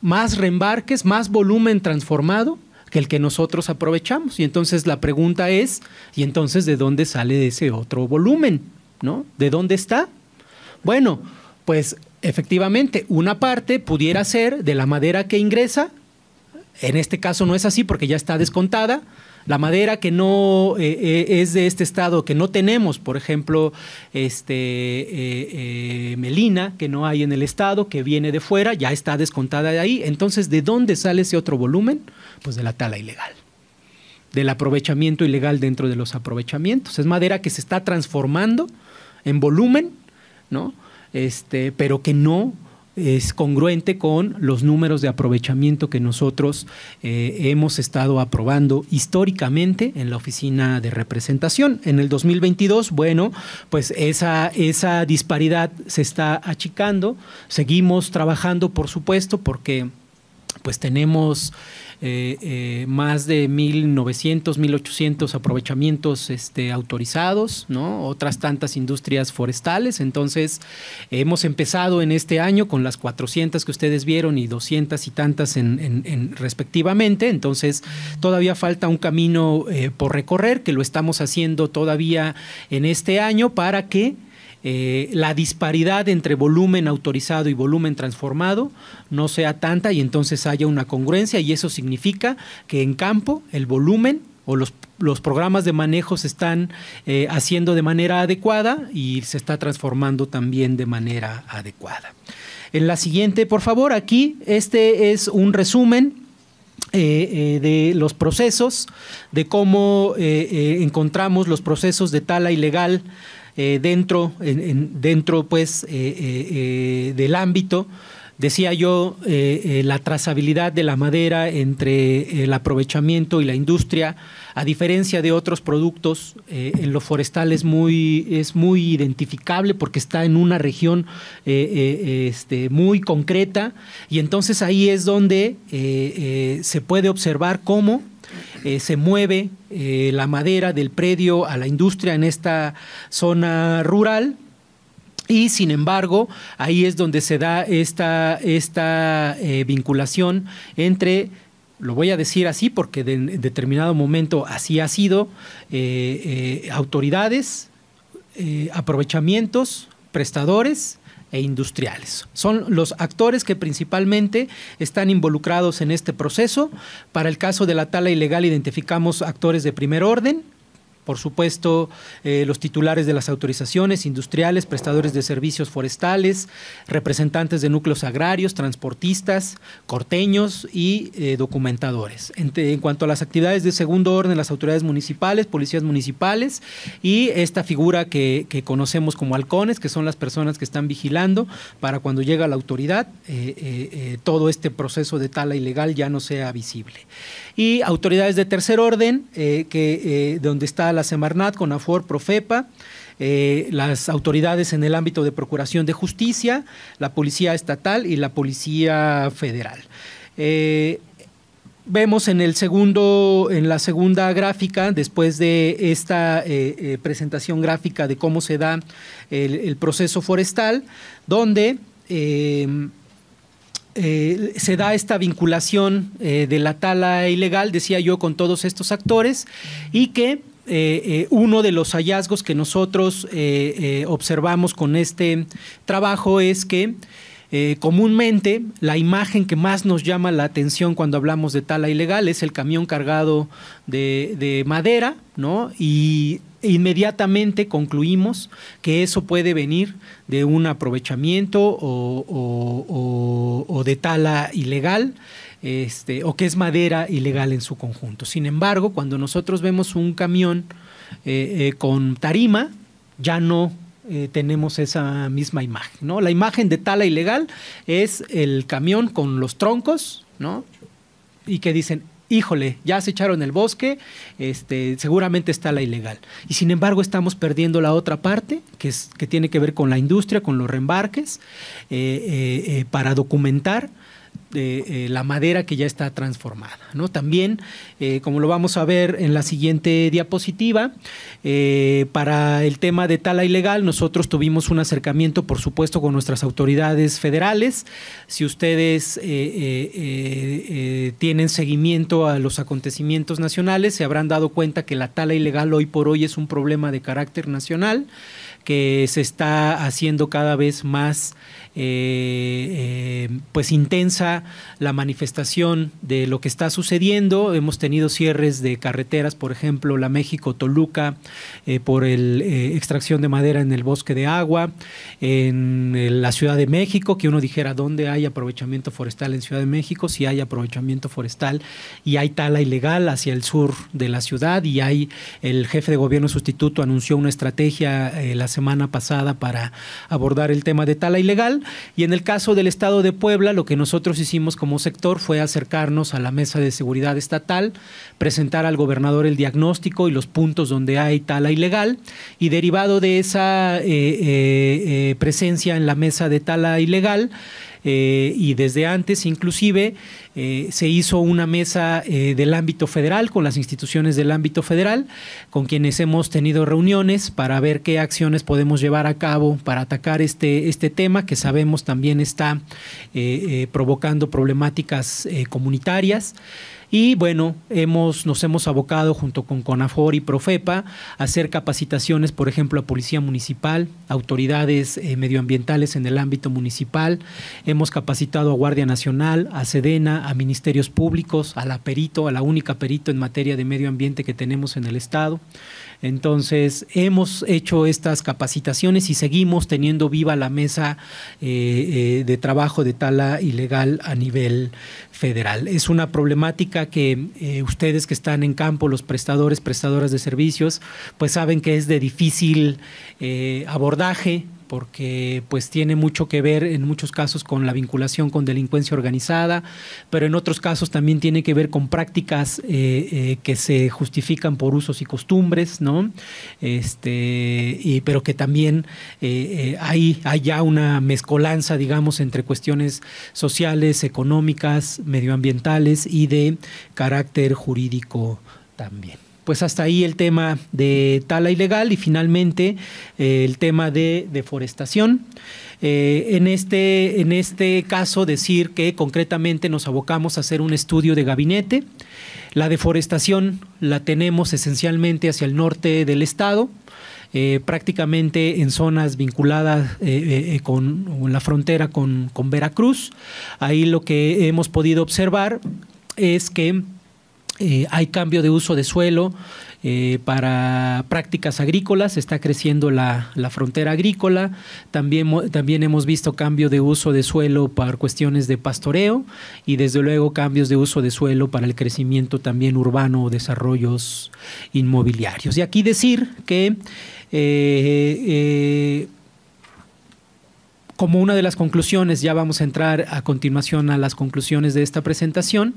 más reembarques, más volumen transformado que el que nosotros aprovechamos. Y entonces la pregunta es, ¿y entonces de dónde sale ese otro volumen? ¿No? ¿De dónde está? Bueno, pues Efectivamente, una parte pudiera ser de la madera que ingresa, en este caso no es así porque ya está descontada, la madera que no eh, eh, es de este estado, que no tenemos, por ejemplo, este, eh, melina, que no hay en el estado, que viene de fuera, ya está descontada de ahí. Entonces, ¿de dónde sale ese otro volumen? Pues de la tala ilegal del aprovechamiento ilegal dentro de los aprovechamientos. Es madera que se está transformando en volumen, ¿no? este, pero que no es congruente con los números de aprovechamiento que nosotros eh, hemos estado aprobando históricamente en la oficina de representación. En el 2022, bueno, pues esa, esa disparidad se está achicando. Seguimos trabajando, por supuesto, porque pues tenemos eh, eh, más de 1.900, 1.800 aprovechamientos este, autorizados, ¿no? otras tantas industrias forestales. Entonces, hemos empezado en este año con las 400 que ustedes vieron y 200 y tantas en, respectivamente. Entonces, todavía falta un camino eh, por recorrer que lo estamos haciendo todavía en este año para que eh, la disparidad entre volumen autorizado y volumen transformado no sea tanta y entonces haya una congruencia y eso significa que en campo el volumen o los, programas de manejo se están eh, haciendo de manera adecuada y se está transformando también de manera adecuada. En la siguiente, por favor, aquí este es un resumen eh, de los procesos, de cómo encontramos los procesos de tala ilegal eh, dentro, dentro pues, eh, eh, del ámbito. Decía yo, la trazabilidad de la madera entre el aprovechamiento y la industria, a diferencia de otros productos, en lo forestal es muy, es muy identificable porque está en una región este, muy concreta y entonces ahí es donde se puede observar cómo eh, se mueve eh, la madera del predio a la industria en esta zona rural. Y sin embargo, ahí es donde se da esta, eh, vinculación entre lo voy a decir así porque en determinado momento así ha sido, autoridades, aprovechamientos, prestadores e industriales. Son los actores que principalmente están involucrados en este proceso. Para el caso de la tala ilegal identificamos actores de primer orden, por supuesto, eh, los titulares de las autorizaciones industriales, prestadores de servicios forestales, representantes de núcleos agrarios, transportistas, corteños y eh, documentadores. En, cuanto a las actividades de segundo orden, las autoridades municipales, policías municipales y esta figura que, conocemos como halcones, que son las personas que están vigilando para cuando llega la autoridad, eh, todo este proceso de tala ilegal ya no sea visible y autoridades de tercer orden, eh, que, eh, donde está la Semarnat, CONAFOR, Profepa, eh, las autoridades en el ámbito de Procuración de Justicia, la Policía Estatal y la Policía Federal. Vemos en el segundo, en la segunda gráfica, después de esta presentación gráfica de cómo se da el, el proceso forestal, donde eh, se da esta vinculación eh, de la tala ilegal, decía yo, con todos estos actores, y que eh, uno de los hallazgos que nosotros observamos con este trabajo es que comúnmente la imagen que más nos llama la atención cuando hablamos de tala ilegal es el camión cargado de, madera, ¿no? E inmediatamente concluimos que eso puede venir de un aprovechamiento o, de tala ilegal. Este, o que es madera ilegal en su conjunto. Sin embargo, cuando nosotros vemos un camión eh, eh, con tarima, ya no eh, tenemos esa misma imagen. La imagen de tala ilegal es el camión con los troncos, ¿no? Y que dicen, híjole, ya se echaron el bosque, este, seguramente está la ilegal. Y sin embargo estamos perdiendo la otra parte, que, es, que tiene que ver con la industria, con los reembarques, eh, eh, eh, para documentar eh, la madera que ya está transformada. También, eh, como lo vamos a ver en la siguiente diapositiva, eh, para el tema de tala ilegal, nosotros tuvimos un acercamiento, por supuesto, con nuestras autoridades federales. Si ustedes tienen seguimiento a los acontecimientos nacionales, se habrán dado cuenta que la tala ilegal hoy por hoy es un problema de carácter nacional que se está haciendo cada vez más eh, eh, pues intensa la manifestación de lo que está sucediendo. Hemos tenido cierres de carreteras, por ejemplo, la México-Toluca, eh, por el, extracción de madera en el bosque de agua, en la Ciudad de México, que uno dijera dónde hay aprovechamiento forestal en Ciudad de México, si hay aprovechamiento forestal y hay tala ilegal hacia el sur de la ciudad y hay el jefe de gobierno sustituto anunció una estrategia la semana pasada para abordar el tema de tala ilegal y en el caso del Estado de Puebla, lo que nosotros hicimos como sector fue acercarnos a la Mesa de Seguridad Estatal, presentar al gobernador el diagnóstico y los puntos donde hay tala ilegal. Y derivado de esa eh, eh, eh, presencia en la Mesa de Tala Ilegal, y desde antes inclusive eh, se hizo una mesa eh, del ámbito federal con las instituciones del ámbito federal, con quienes hemos tenido reuniones para ver qué acciones podemos llevar a cabo para atacar este, este tema que sabemos también está eh, provocando problemáticas comunitarias. Y bueno, hemos, nos hemos abocado junto con CONAFOR y Profepa a hacer capacitaciones, por ejemplo, a Policía Municipal, autoridades medioambientales en el ámbito municipal. Hemos capacitado a Guardia Nacional, a Sedena, a ministerios públicos, a la perito, a la única perito en materia de medio ambiente que tenemos en el Estado. Entonces, hemos hecho estas capacitaciones y seguimos teniendo viva la mesa eh, eh, de trabajo de tala ilegal a nivel federal. Es una problemática que eh, ustedes que están en campo, los prestadores, prestadoras de servicios, pues saben que es de difícil abordaje, porque pues tiene mucho que ver en muchos casos con la vinculación con delincuencia organizada, pero en otros casos también tiene que ver con prácticas eh, eh, que se justifican por usos y costumbres, ¿no? Este, pero que también hay, eh, hay, ya una mezcolanza, digamos, entre cuestiones sociales, económicas, medioambientales y de carácter jurídico también pues hasta ahí el tema de tala ilegal y finalmente eh, el tema de deforestación. Eh, en, este, en este caso, decir que concretamente nos abocamos a hacer un estudio de gabinete. La deforestación la tenemos esencialmente hacia el norte del estado. Eh, prácticamente en zonas vinculadas con la frontera con, con Veracruz. Ahí lo que hemos podido observar es que eh, hay cambio de uso de suelo eh, para prácticas agrícolas, está creciendo la, frontera agrícola, también, también, hemos visto cambio de uso de suelo para cuestiones de pastoreo y desde luego cambios de uso de suelo para el crecimiento también urbano o desarrollos inmobiliarios. Y aquí decir que... Eh, como una de las conclusiones, ya vamos a entrar a continuación a las conclusiones de esta presentación,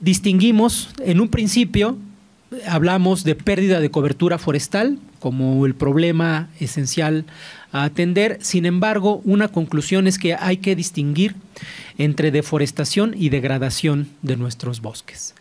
distinguimos en un principio hablamos de pérdida de cobertura forestal como el problema esencial a atender. Sin embargo, una conclusión es que hay que distinguir entre deforestación y degradación de nuestros bosques.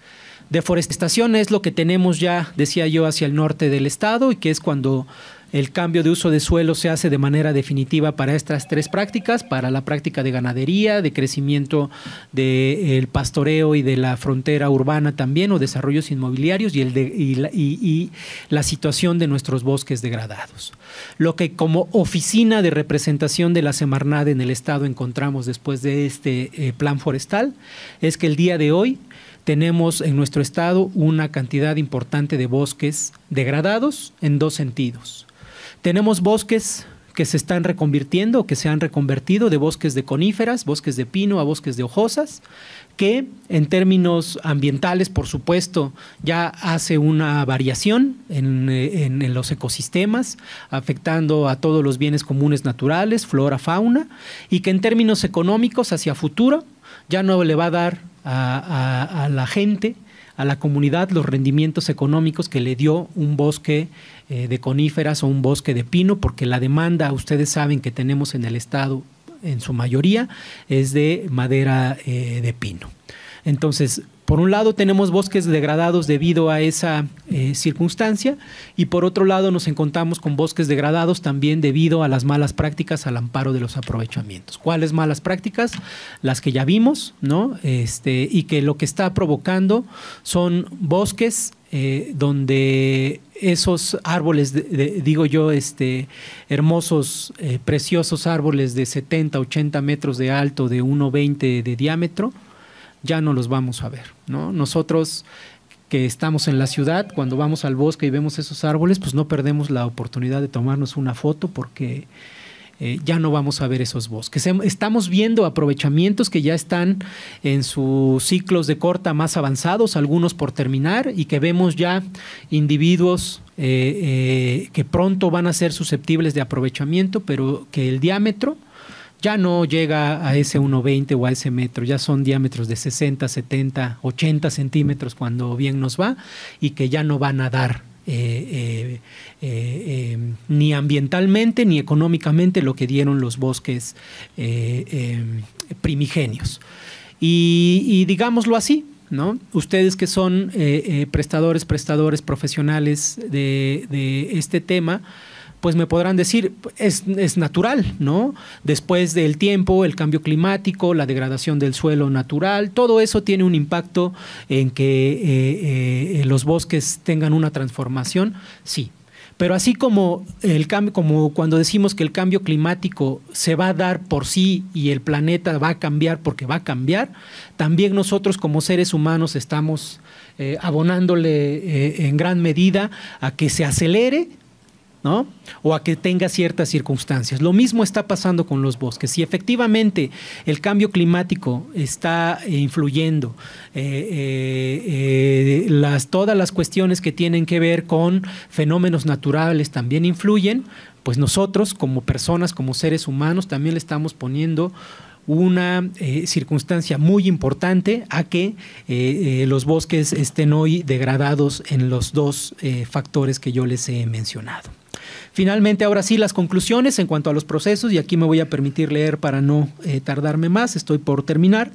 Deforestación es lo que tenemos ya, decía yo, hacia el norte del estado y que es cuando el cambio de uso de suelo se hace de manera definitiva para estas tres prácticas, para la práctica de ganadería, de crecimiento del pastoreo y de la frontera urbana también, o desarrollos inmobiliarios y, la, situación de nuestros bosques degradados. Lo que como oficina de representación de la Semarnade en el Estado encontramos después de este eh, plan forestal es que el día de hoy tenemos en nuestro estado una cantidad importante de bosques degradados en dos sentidos. Tenemos bosques que se están reconvirtiendo, que se han reconvertido de bosques de coníferas, bosques de pino a bosques de hojosas, que en términos ambientales, por supuesto, ya hace una variación en, eh, los ecosistemas, afectando a todos los bienes comunes naturales, flora, fauna, y que en términos económicos, hacia futuro, ya no le va a dar a, a la gente, a la comunidad, los rendimientos económicos que le dio un bosque eh, de coníferas o un bosque de pino, porque la demanda, ustedes saben que tenemos en el estado en su mayoría, es de madera eh, de pino. Entonces, por un lado tenemos bosques degradados debido a esa eh, circunstancia y por otro lado nos encontramos con bosques degradados también debido a las malas prácticas al amparo de los aprovechamientos. ¿Cuáles malas prácticas? Las que ya vimos, ¿no? Este, y que lo que está provocando son bosques eh, donde esos árboles, digo yo, este, hermosos, eh, preciosos árboles de 70, 80 metros de alto, de 1,20 de diámetro, ya no los vamos a ver. ¿no? Nosotros que estamos en la ciudad, cuando vamos al bosque y vemos esos árboles, pues no perdemos la oportunidad de tomarnos una foto porque eh, ya no vamos a ver esos bosques. Estamos viendo aprovechamientos que ya están en sus ciclos de corta más avanzados, algunos por terminar, y que vemos ya individuos eh, eh, que pronto van a ser susceptibles de aprovechamiento, pero que el diámetro ya no llega a ese 1,20 o a ese metro, ya son diámetros de 60, 70, 80 centímetros cuando bien nos va y que ya no van a dar eh, eh, eh, ni ambientalmente ni económicamente lo que dieron los bosques primigenios. Y, digámoslo así, ¿no? Ustedes que son prestadores, prestadores profesionales de este tema, pues me podrán decir, es, natural, ¿no? Después del tiempo, el cambio climático, la degradación del suelo natural, todo eso tiene un impacto en que eh, eh, los bosques tengan una transformación, sí, pero así como, el como cuando decimos que el cambio climático se va a dar por sí y el planeta va a cambiar porque va a cambiar, también nosotros como seres humanos estamos eh, abonándole en gran medida a que se acelere o a que tenga ciertas circunstancias. Lo mismo está pasando con los bosques. Si efectivamente el cambio climático está eh, influyendo, eh, eh, todas las cuestiones que tienen que ver con fenómenos naturales también influyen, pues nosotros como personas, como seres humanos, también le estamos poniendo una eh, circunstancia muy importante a que eh, eh, los bosques estén hoy degradados en los dos factores que yo les he mencionado. Finalmente, ahora sí, las conclusiones en cuanto a los procesos, y aquí me voy a permitir leer para no tardarme más, estoy por terminar.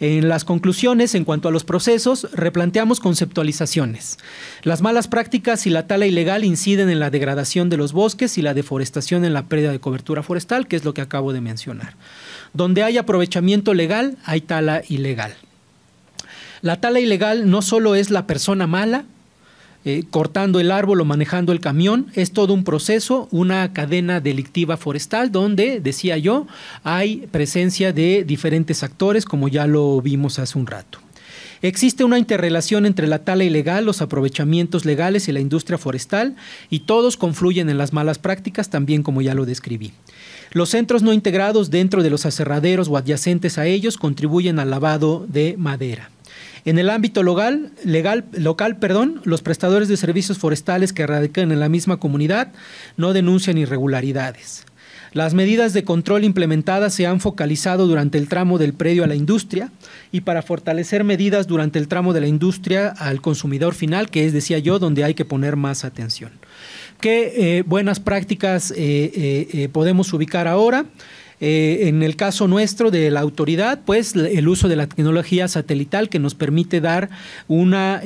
En las conclusiones, en cuanto a los procesos, replanteamos conceptualizaciones. Las malas prácticas y la tala ilegal inciden en la degradación de los bosques y la deforestación en la pérdida de cobertura forestal, que es lo que acabo de mencionar. Donde hay aprovechamiento legal, hay tala ilegal. La tala ilegal no solo es la persona mala, eh, cortando el árbol o manejando el camión, es todo un proceso, una cadena delictiva forestal donde, decía yo, hay presencia de diferentes actores, como ya lo vimos hace un rato. Existe una interrelación entre la tala ilegal, los aprovechamientos legales y la industria forestal, y todos confluyen en las malas prácticas, también como ya lo describí. Los centros no integrados dentro de los aserraderos o adyacentes a ellos contribuyen al lavado de madera. En el ámbito local, legal, local perdón, los prestadores de servicios forestales que radican en la misma comunidad no denuncian irregularidades. Las medidas de control implementadas se han focalizado durante el tramo del predio a la industria y para fortalecer medidas durante el tramo de la industria al consumidor final, que es, decía yo, donde hay que poner más atención. ¿Qué eh, buenas prácticas eh, eh, podemos ubicar ahora? en el caso nuestro de la autoridad, pues el uso de la tecnología satelital que nos permite dar una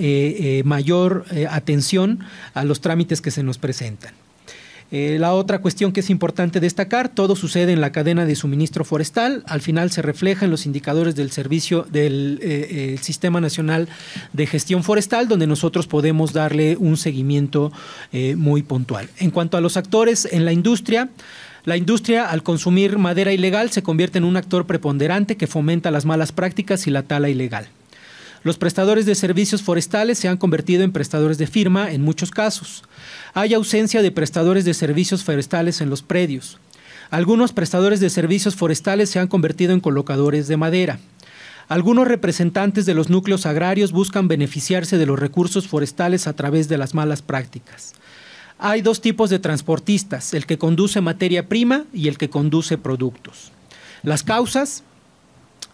mayor atención a los trámites que se nos presentan. Eh, la otra cuestión que es importante destacar, todo sucede en la cadena de suministro forestal, al final se refleja en los indicadores del servicio del eh, eh, Sistema Nacional de Gestión Forestal, donde nosotros podemos darle un seguimiento muy puntual. En cuanto a los actores en la industria, la industria, al consumir madera ilegal, se convierte en un actor preponderante que fomenta las malas prácticas y la tala ilegal. Los prestadores de servicios forestales se han convertido en prestadores de firma en muchos casos. Hay ausencia de prestadores de servicios forestales en los predios. Algunos prestadores de servicios forestales se han convertido en colocadores de madera. Algunos representantes de los núcleos agrarios buscan beneficiarse de los recursos forestales a través de las malas prácticas. Hay dos tipos de transportistas, el que conduce materia prima y el que conduce productos. Las causas,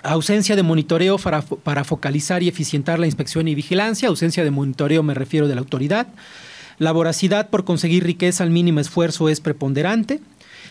ausencia de monitoreo para, focalizar y eficientar la inspección y vigilancia, ausencia de monitoreo me refiero de la autoridad, la voracidad por conseguir riqueza al mínimo esfuerzo es preponderante.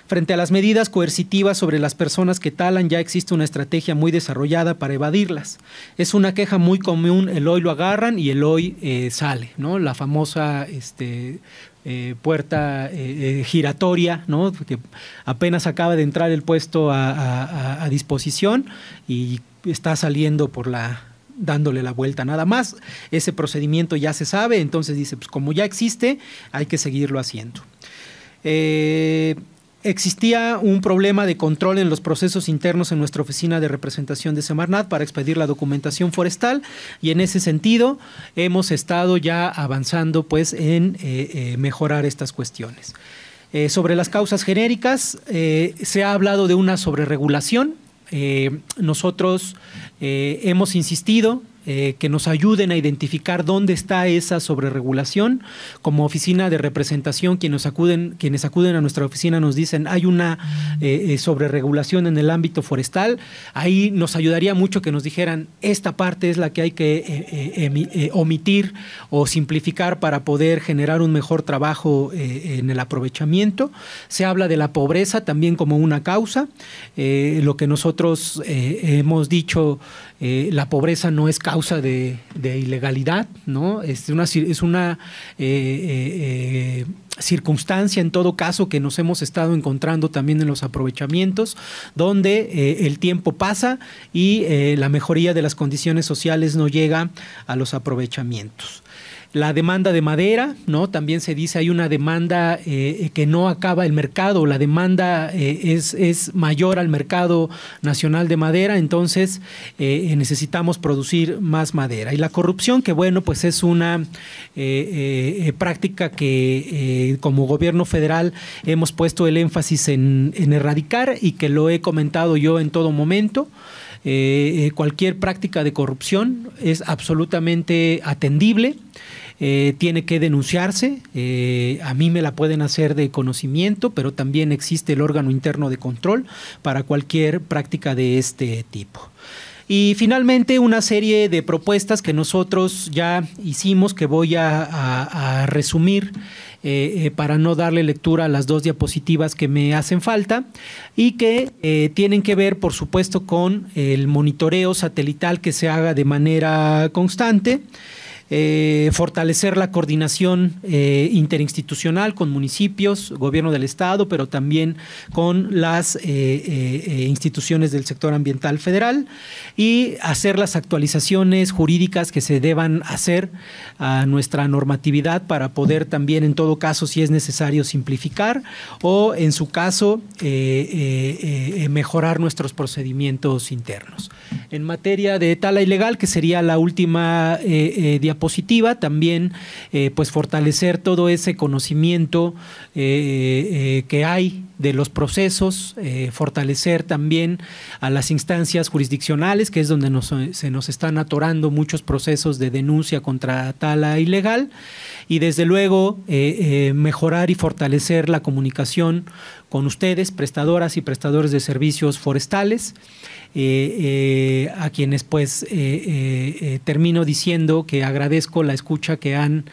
Frente a las medidas coercitivas sobre las personas que talan, ya existe una estrategia muy desarrollada para evadirlas. Es una queja muy común, el hoy lo agarran y el hoy eh, sale, ¿no? La famosa este, eh, puerta eh, eh, giratoria, ¿no? que apenas acaba de entrar el puesto a, disposición y está saliendo por la dándole la vuelta nada más. Ese procedimiento ya se sabe, entonces dice, pues como ya existe, hay que seguirlo haciendo. Eh, Existía un problema de control en los procesos internos en nuestra oficina de representación de Semarnat para expedir la documentación forestal y en ese sentido hemos estado ya avanzando pues en eh, eh, mejorar estas cuestiones. Eh, sobre las causas genéricas se ha hablado de una sobreregulación. nosotros hemos insistido eh, que nos ayuden a identificar dónde está esa sobreregulación. Como oficina de representación, quienes acuden, quienes acuden a nuestra oficina nos dicen hay una eh, eh, sobreregulación en el ámbito forestal. Ahí nos ayudaría mucho que nos dijeran esta parte es la que hay que omitir o simplificar para poder generar un mejor trabajo en el aprovechamiento. Se habla de la pobreza también como una causa. lo que nosotros hemos dicho eh, la pobreza no es causa de, ilegalidad, ¿no? Es una, eh, eh, circunstancia en todo caso que nos hemos estado encontrando también en los aprovechamientos, donde el tiempo pasa y la mejoría de las condiciones sociales no llega a los aprovechamientos. La demanda de madera, ¿no? También se dice hay una demanda eh, que no acaba el mercado, la demanda eh, es, es, mayor al mercado nacional de madera, entonces eh, necesitamos producir más madera. Y la corrupción, que bueno, pues es una práctica que como gobierno federal hemos puesto el énfasis en, en erradicar y que lo he comentado yo en todo momento. Eh, eh, cualquier práctica de corrupción es absolutamente atendible. Eh, tiene que denunciarse. a mí me la pueden hacer de conocimiento, pero también existe el órgano interno de control para cualquier práctica de este tipo. Y finalmente una serie de propuestas que nosotros ya hicimos que voy a resumir. Eh, eh, para no darle lectura a las dos diapositivas que me hacen falta y que eh, tienen que ver, por supuesto, con el monitoreo satelital que se haga de manera constante. Eh, fortalecer la coordinación eh, interinstitucional con municipios, gobierno del Estado, pero también con las eh, instituciones del sector ambiental federal y hacer las actualizaciones jurídicas que se deban hacer a nuestra normatividad para poder también, en todo caso, si es necesario, simplificar o, en su caso, mejorar nuestros procedimientos internos. En materia de tala ilegal, que sería la última diapositiva, positiva, también eh, pues fortalecer todo ese conocimiento eh, eh, que hay de los procesos, fortalecer también a las instancias jurisdiccionales, que es donde se nos están atorando muchos procesos de denuncia contra tala ilegal, y desde luego mejorar y fortalecer la comunicación con ustedes, prestadoras y prestadores de servicios forestales, eh, eh, a quienes pues eh, termino diciendo que agradezco la escucha que han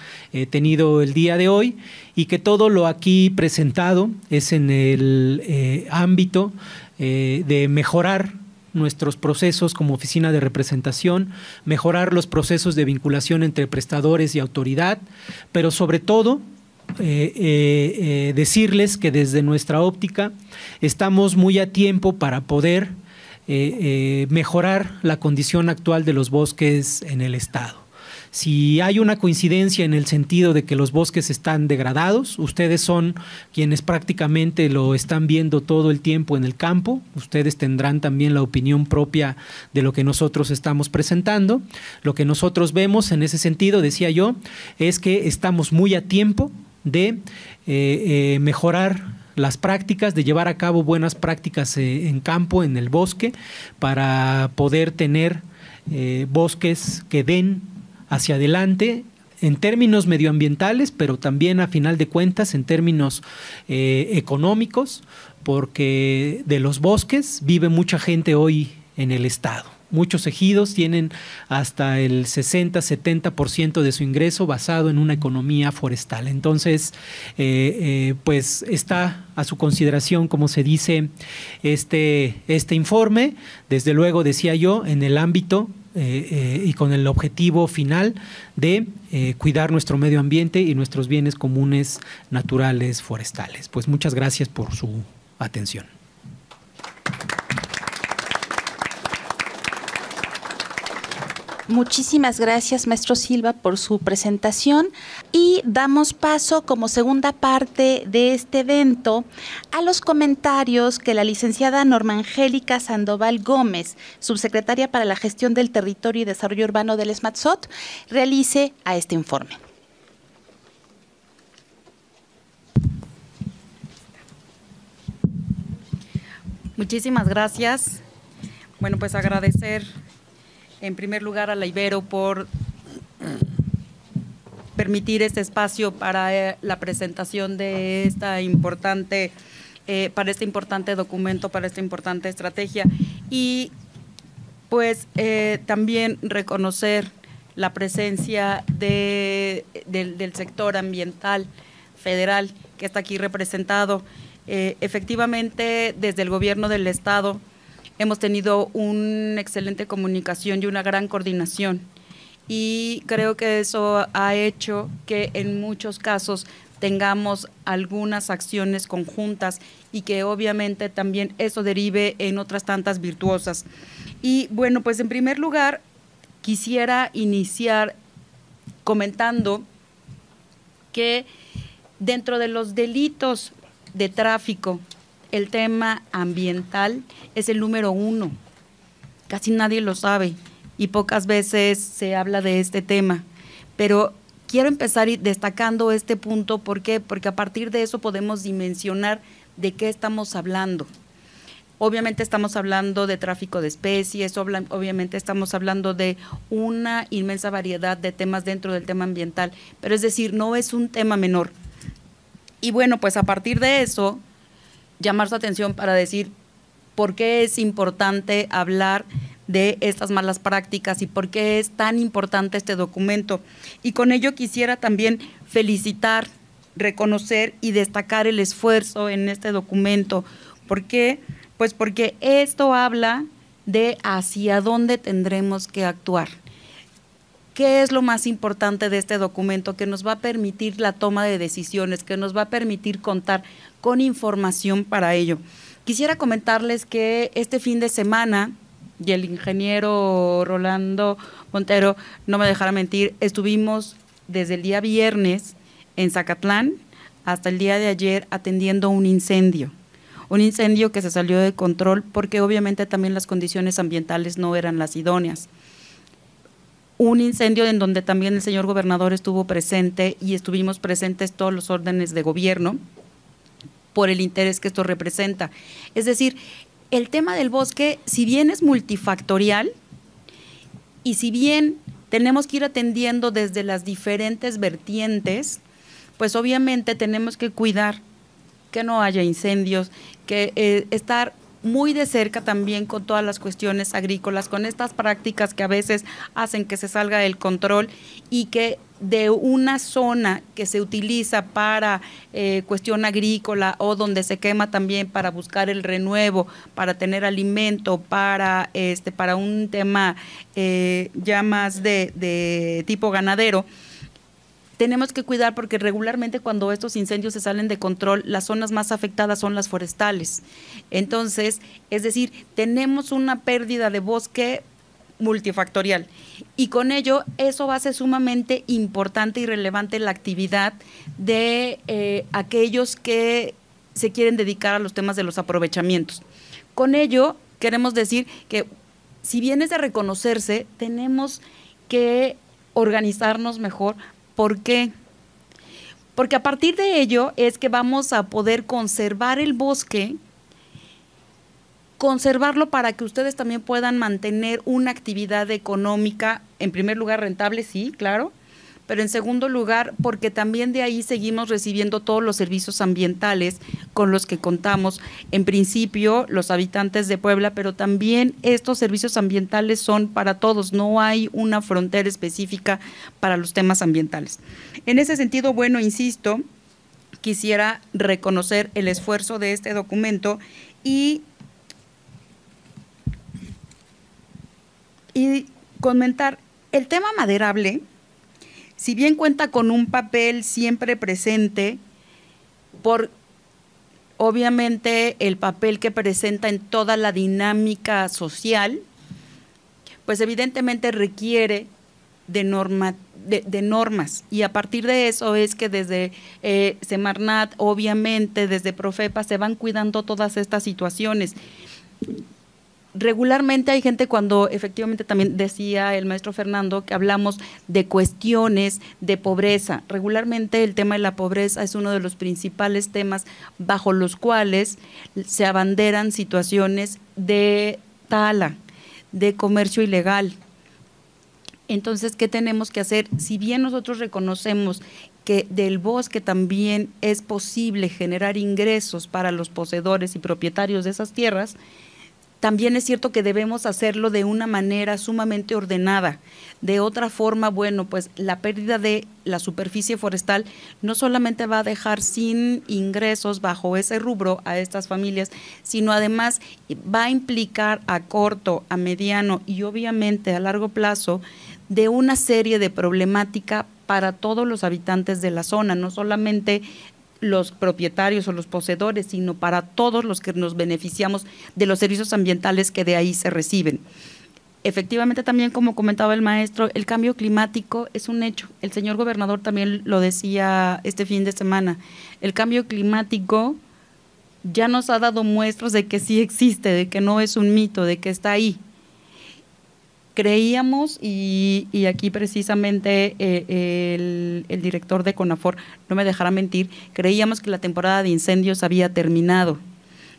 tenido el día de hoy y que todo lo aquí presentado es en el ámbito de mejorar nuestros procesos como oficina de representación, mejorar los procesos de vinculación entre prestadores y autoridad, pero sobre todo eh, eh, eh, decirles que desde nuestra óptica estamos muy a tiempo para poder mejorar la condición actual de los bosques en el Estado. Si hay una coincidencia en el sentido de que los bosques están degradados, ustedes son quienes prácticamente lo están viendo todo el tiempo en el campo, ustedes tendrán también la opinión propia de lo que nosotros estamos presentando. Lo que nosotros vemos en ese sentido, decía yo, es que estamos muy a tiempo de eh, eh, mejorar las prácticas, de llevar a cabo buenas prácticas eh, en campo, en el bosque, para poder tener bosques que den hacia adelante en términos medioambientales, pero también a final de cuentas en términos económicos, porque de los bosques vive mucha gente hoy en el Estado. Muchos ejidos tienen hasta el 60-70% de su ingreso basado en una economía forestal. Entonces, eh, eh, pues está a su consideración, como se dice, este, este informe. Desde luego, decía yo, en el ámbito eh, y con el objetivo final de cuidar nuestro medio ambiente y nuestros bienes comunes naturales forestales. Pues muchas gracias por su atención. Muchísimas gracias, maestro Silva, por su presentación y damos paso como segunda parte de este evento a los comentarios que la licenciada Norma Angélica Sandoval Gómez, subsecretaria para la gestión del territorio y desarrollo urbano del SMATSOT, realice a este informe. Muchísimas gracias. Bueno, pues agradecer en primer lugar a la Ibero por permitir este espacio para eh, la presentación de esta importante, eh, para este importante documento, para esta importante estrategia. Y pues eh, también reconocer la presencia del, sector ambiental federal que está aquí representado. efectivamente, desde el gobierno del Estado, hemos tenido una excelente comunicación y una gran coordinación. Y creo que eso ha hecho que en muchos casos tengamos algunas acciones conjuntas y que obviamente también eso derive en otras tantas virtuosas. Y bueno, pues en primer lugar, quisiera iniciar comentando que dentro de los delitos de tráfico el tema ambiental es el número uno. Casi nadie lo sabe y pocas veces se habla de este tema. Pero quiero empezar destacando este punto, ¿por qué? Porque a partir de eso podemos dimensionar de qué estamos hablando. Obviamente estamos hablando de tráfico de especies, obviamente estamos hablando de una inmensa variedad de temas dentro del tema ambiental, pero es decir, no es un tema menor. Y bueno, pues a partir de eso, llamar su atención para decir por qué es importante hablar de estas malas prácticas y por qué es tan importante este documento. Y con ello quisiera también felicitar, reconocer y destacar el esfuerzo en este documento. ¿Por qué? Pues porque esto habla de hacia dónde tendremos que actuar ¿Qué es lo más importante de este documento que nos va a permitir la toma de decisiones, que nos va a permitir contar con información para ello? Quisiera comentarles que este fin de semana y el ingeniero Rolando Montero, no me dejará mentir, estuvimos desde el día viernes en Zacatlán hasta el día de ayer atendiendo un incendio. Un incendio que se salió de control porque obviamente también las condiciones ambientales no eran las idóneas un incendio en donde también el señor gobernador estuvo presente y estuvimos presentes todos los órdenes de gobierno por el interés que esto representa. Es decir, el tema del bosque, si bien es multifactorial y si bien tenemos que ir atendiendo desde las diferentes vertientes, pues obviamente tenemos que cuidar que no haya incendios, que eh, estar muy de cerca también con todas las cuestiones agrícolas, con estas prácticas que a veces hacen que se salga del control y que de una zona que se utiliza para eh, cuestión agrícola o donde se quema también para buscar el renuevo, para tener alimento, para este, para un tema eh, ya más de, de tipo ganadero, tenemos que cuidar porque regularmente cuando estos incendios se salen de control, las zonas más afectadas son las forestales. Entonces, es decir, tenemos una pérdida de bosque multifactorial. Y con ello, eso va a ser sumamente importante y relevante la actividad de eh, aquellos que se quieren dedicar a los temas de los aprovechamientos. Con ello, queremos decir que si bien es de reconocerse, tenemos que organizarnos mejor ¿Por qué? Porque a partir de ello es que vamos a poder conservar el bosque, conservarlo para que ustedes también puedan mantener una actividad económica, en primer lugar rentable, sí, claro, pero en segundo lugar porque también de ahí seguimos recibiendo todos los servicios ambientales con los que contamos, en principio los habitantes de Puebla, pero también estos servicios ambientales son para todos, no hay una frontera específica para los temas ambientales. En ese sentido, bueno, insisto, quisiera reconocer el esfuerzo de este documento y, comentar el tema maderable si bien cuenta con un papel siempre presente, por obviamente el papel que presenta en toda la dinámica social, pues evidentemente requiere de, norma, de, normas. Y a partir de eso es que desde eh, Semarnat, obviamente, desde Profepa, se van cuidando todas estas situaciones regularmente hay gente cuando efectivamente también decía el maestro Fernando que hablamos de cuestiones de pobreza. Regularmente el tema de la pobreza es uno de los principales temas bajo los cuales se abanderan situaciones de tala, de comercio ilegal. Entonces, ¿qué tenemos que hacer? Si bien nosotros reconocemos que del bosque también es posible generar ingresos para los poseedores y propietarios de esas tierras, también es cierto que debemos hacerlo de una manera sumamente ordenada. De otra forma, bueno, pues la pérdida de la superficie forestal no solamente va a dejar sin ingresos bajo ese rubro a estas familias, sino además va a implicar a corto, a mediano y obviamente a largo plazo de una serie de problemática para todos los habitantes de la zona, no solamente los propietarios o los poseedores, sino para todos los que nos beneficiamos de los servicios ambientales que de ahí se reciben. Efectivamente, también como comentaba el maestro, el cambio climático es un hecho. El señor gobernador también lo decía este fin de semana. El cambio climático ya nos ha dado muestras de que sí existe, de que no es un mito, de que está ahí creíamos, y, y aquí precisamente eh, el, el, director de CONAFOR no me dejará mentir, creíamos que la temporada de incendios había terminado.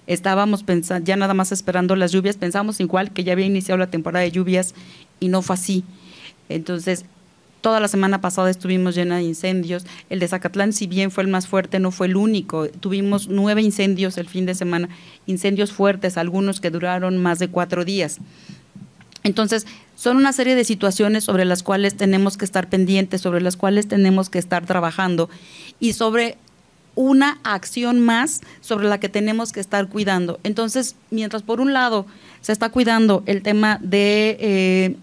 Estábamos pensando, ya nada más esperando las lluvias, pensamos igual que ya había iniciado la temporada de lluvias y no fue así. Entonces, Toda la semana pasada estuvimos llena de incendios. El de Zacatlán, si bien fue el más fuerte, no fue el único. Tuvimos nueve incendios el fin de semana, incendios fuertes, algunos que duraron más de cuatro días. Entonces, son una serie de situaciones sobre las cuales tenemos que estar pendientes, sobre las cuales tenemos que estar trabajando y sobre una acción más sobre la que tenemos que estar cuidando. Entonces, mientras por un lado se está cuidando el tema de, eh,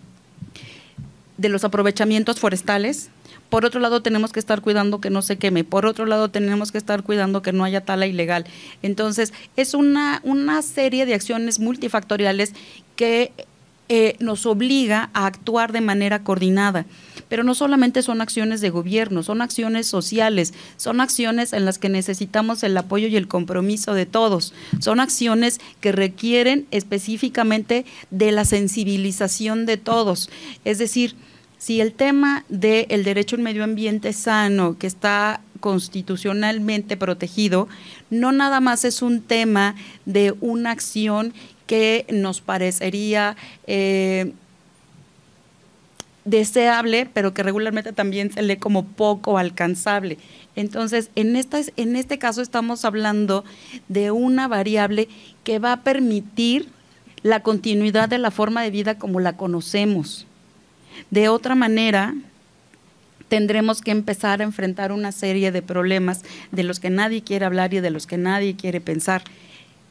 de los aprovechamientos forestales, por otro lado tenemos que estar cuidando que no se queme, por otro lado tenemos que estar cuidando que no haya tala ilegal. Entonces, es una, una serie de acciones multifactoriales que eh, nos obliga a actuar de manera coordinada. Pero no solamente son acciones de gobierno, son acciones sociales, son acciones en las que necesitamos el apoyo y el compromiso de todos, son acciones que requieren específicamente de la sensibilización de todos. Es decir, si el tema del derecho al medio ambiente sano, que está constitucionalmente protegido, no nada más es un tema de una acción que nos parecería eh, deseable, pero que regularmente también se lee como poco alcanzable. Entonces, en, esta, en este caso estamos hablando de una variable que va a permitir la continuidad de la forma de vida como la conocemos. De otra manera, tendremos que empezar a enfrentar una serie de problemas de los que nadie quiere hablar y de los que nadie quiere pensar.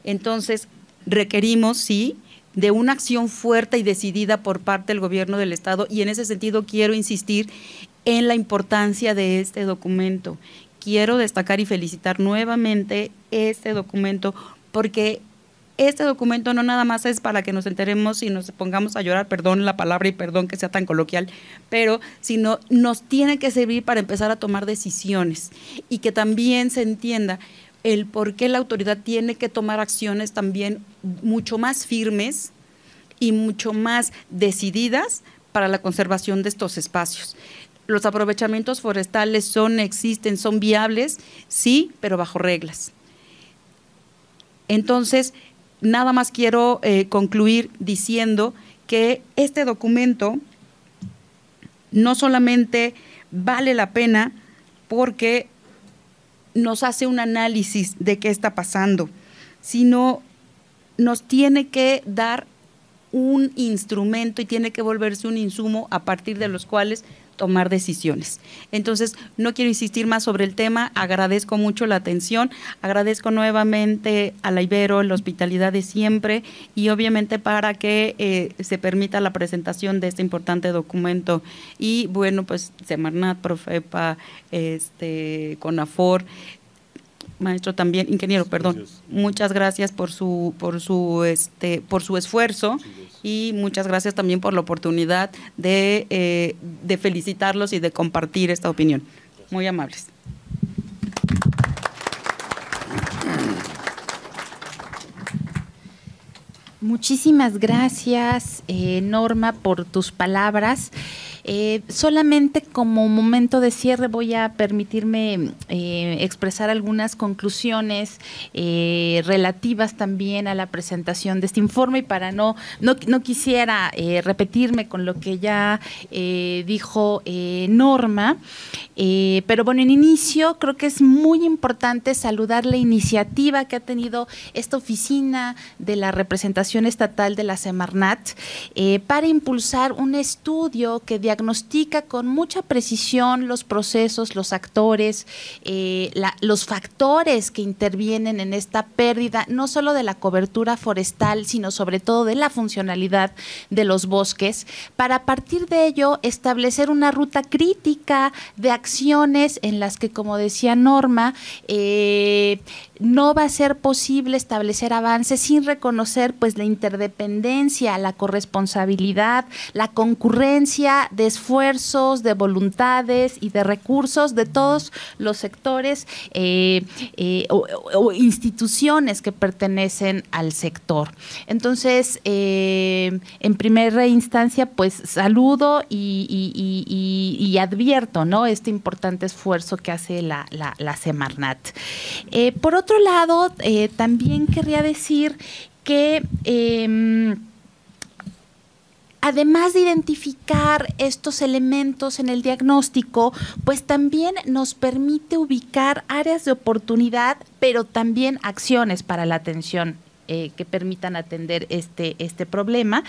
Entonces, requerimos, sí, de una acción fuerte y decidida por parte del gobierno del Estado y en ese sentido quiero insistir en la importancia de este documento. Quiero destacar y felicitar nuevamente este documento porque este documento no nada más es para que nos enteremos y nos pongamos a llorar, perdón la palabra y perdón que sea tan coloquial, pero sino nos tiene que servir para empezar a tomar decisiones y que también se entienda el por qué la autoridad tiene que tomar acciones también mucho más firmes y mucho más decididas para la conservación de estos espacios. Los aprovechamientos forestales son, existen, son viables, sí, pero bajo reglas. Entonces, nada más quiero eh, concluir diciendo que este documento no solamente vale la pena porque nos hace un análisis de qué está pasando, sino nos tiene que dar un instrumento y tiene que volverse un insumo a partir de los cuales tomar decisiones. Entonces, no quiero insistir más sobre el tema, agradezco mucho la atención, agradezco nuevamente a la Ibero, la hospitalidad de siempre y obviamente para que eh, se permita la presentación de este importante documento. Y bueno, pues Semarnat, Profepa, este, CONAFOR, maestro también, ingeniero, perdón. Muchas gracias por su, por su, este, por su esfuerzo y muchas gracias también por la oportunidad de, eh, felicitarlos y de compartir esta opinión. Muy amables. Muchísimas gracias, eh, Norma, por tus palabras. Eh, solamente como momento de cierre voy a permitirme eh, expresar algunas conclusiones eh, relativas también a la presentación de este informe y para no, no, quisiera repetirme con lo que ya dijo Norma, pero bueno, en inicio creo que es muy importante saludar la iniciativa que ha tenido esta oficina de la representación estatal de la Semarnat para impulsar un estudio que diagnostica diagnostica con mucha precisión los procesos, los actores, eh, los factores que intervienen en esta pérdida, no solo de la cobertura forestal, sino sobre todo de la funcionalidad de los bosques, para a partir de ello establecer una ruta crítica de acciones en las que, como decía Norma, eh, no va a ser posible establecer avances sin reconocer pues la interdependencia, la corresponsabilidad, la concurrencia de esfuerzos, de voluntades y de recursos de todos los sectores eh, eh, o, instituciones que pertenecen al sector. Entonces, eh, en primera instancia, pues saludo y, advierto ¿no? este importante esfuerzo que hace la, Semarnat. por otro por otro lado, eh, también querría decir que em, además de identificar estos elementos en el diagnóstico, pues también nos permite ubicar áreas de oportunidad, pero también acciones para la atención. Eh, que permitan atender este, este problema.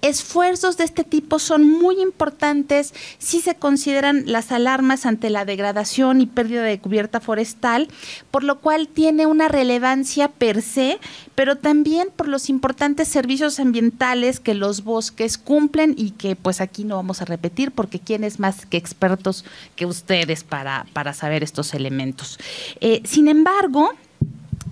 Esfuerzos de este tipo son muy importantes si se consideran las alarmas ante la degradación y pérdida de cubierta forestal, por lo cual tiene una relevancia per se, pero también por los importantes servicios ambientales que los bosques cumplen y que pues aquí no vamos a repetir porque quién es más que expertos que ustedes para, para saber estos elementos. Eh, sin embargo,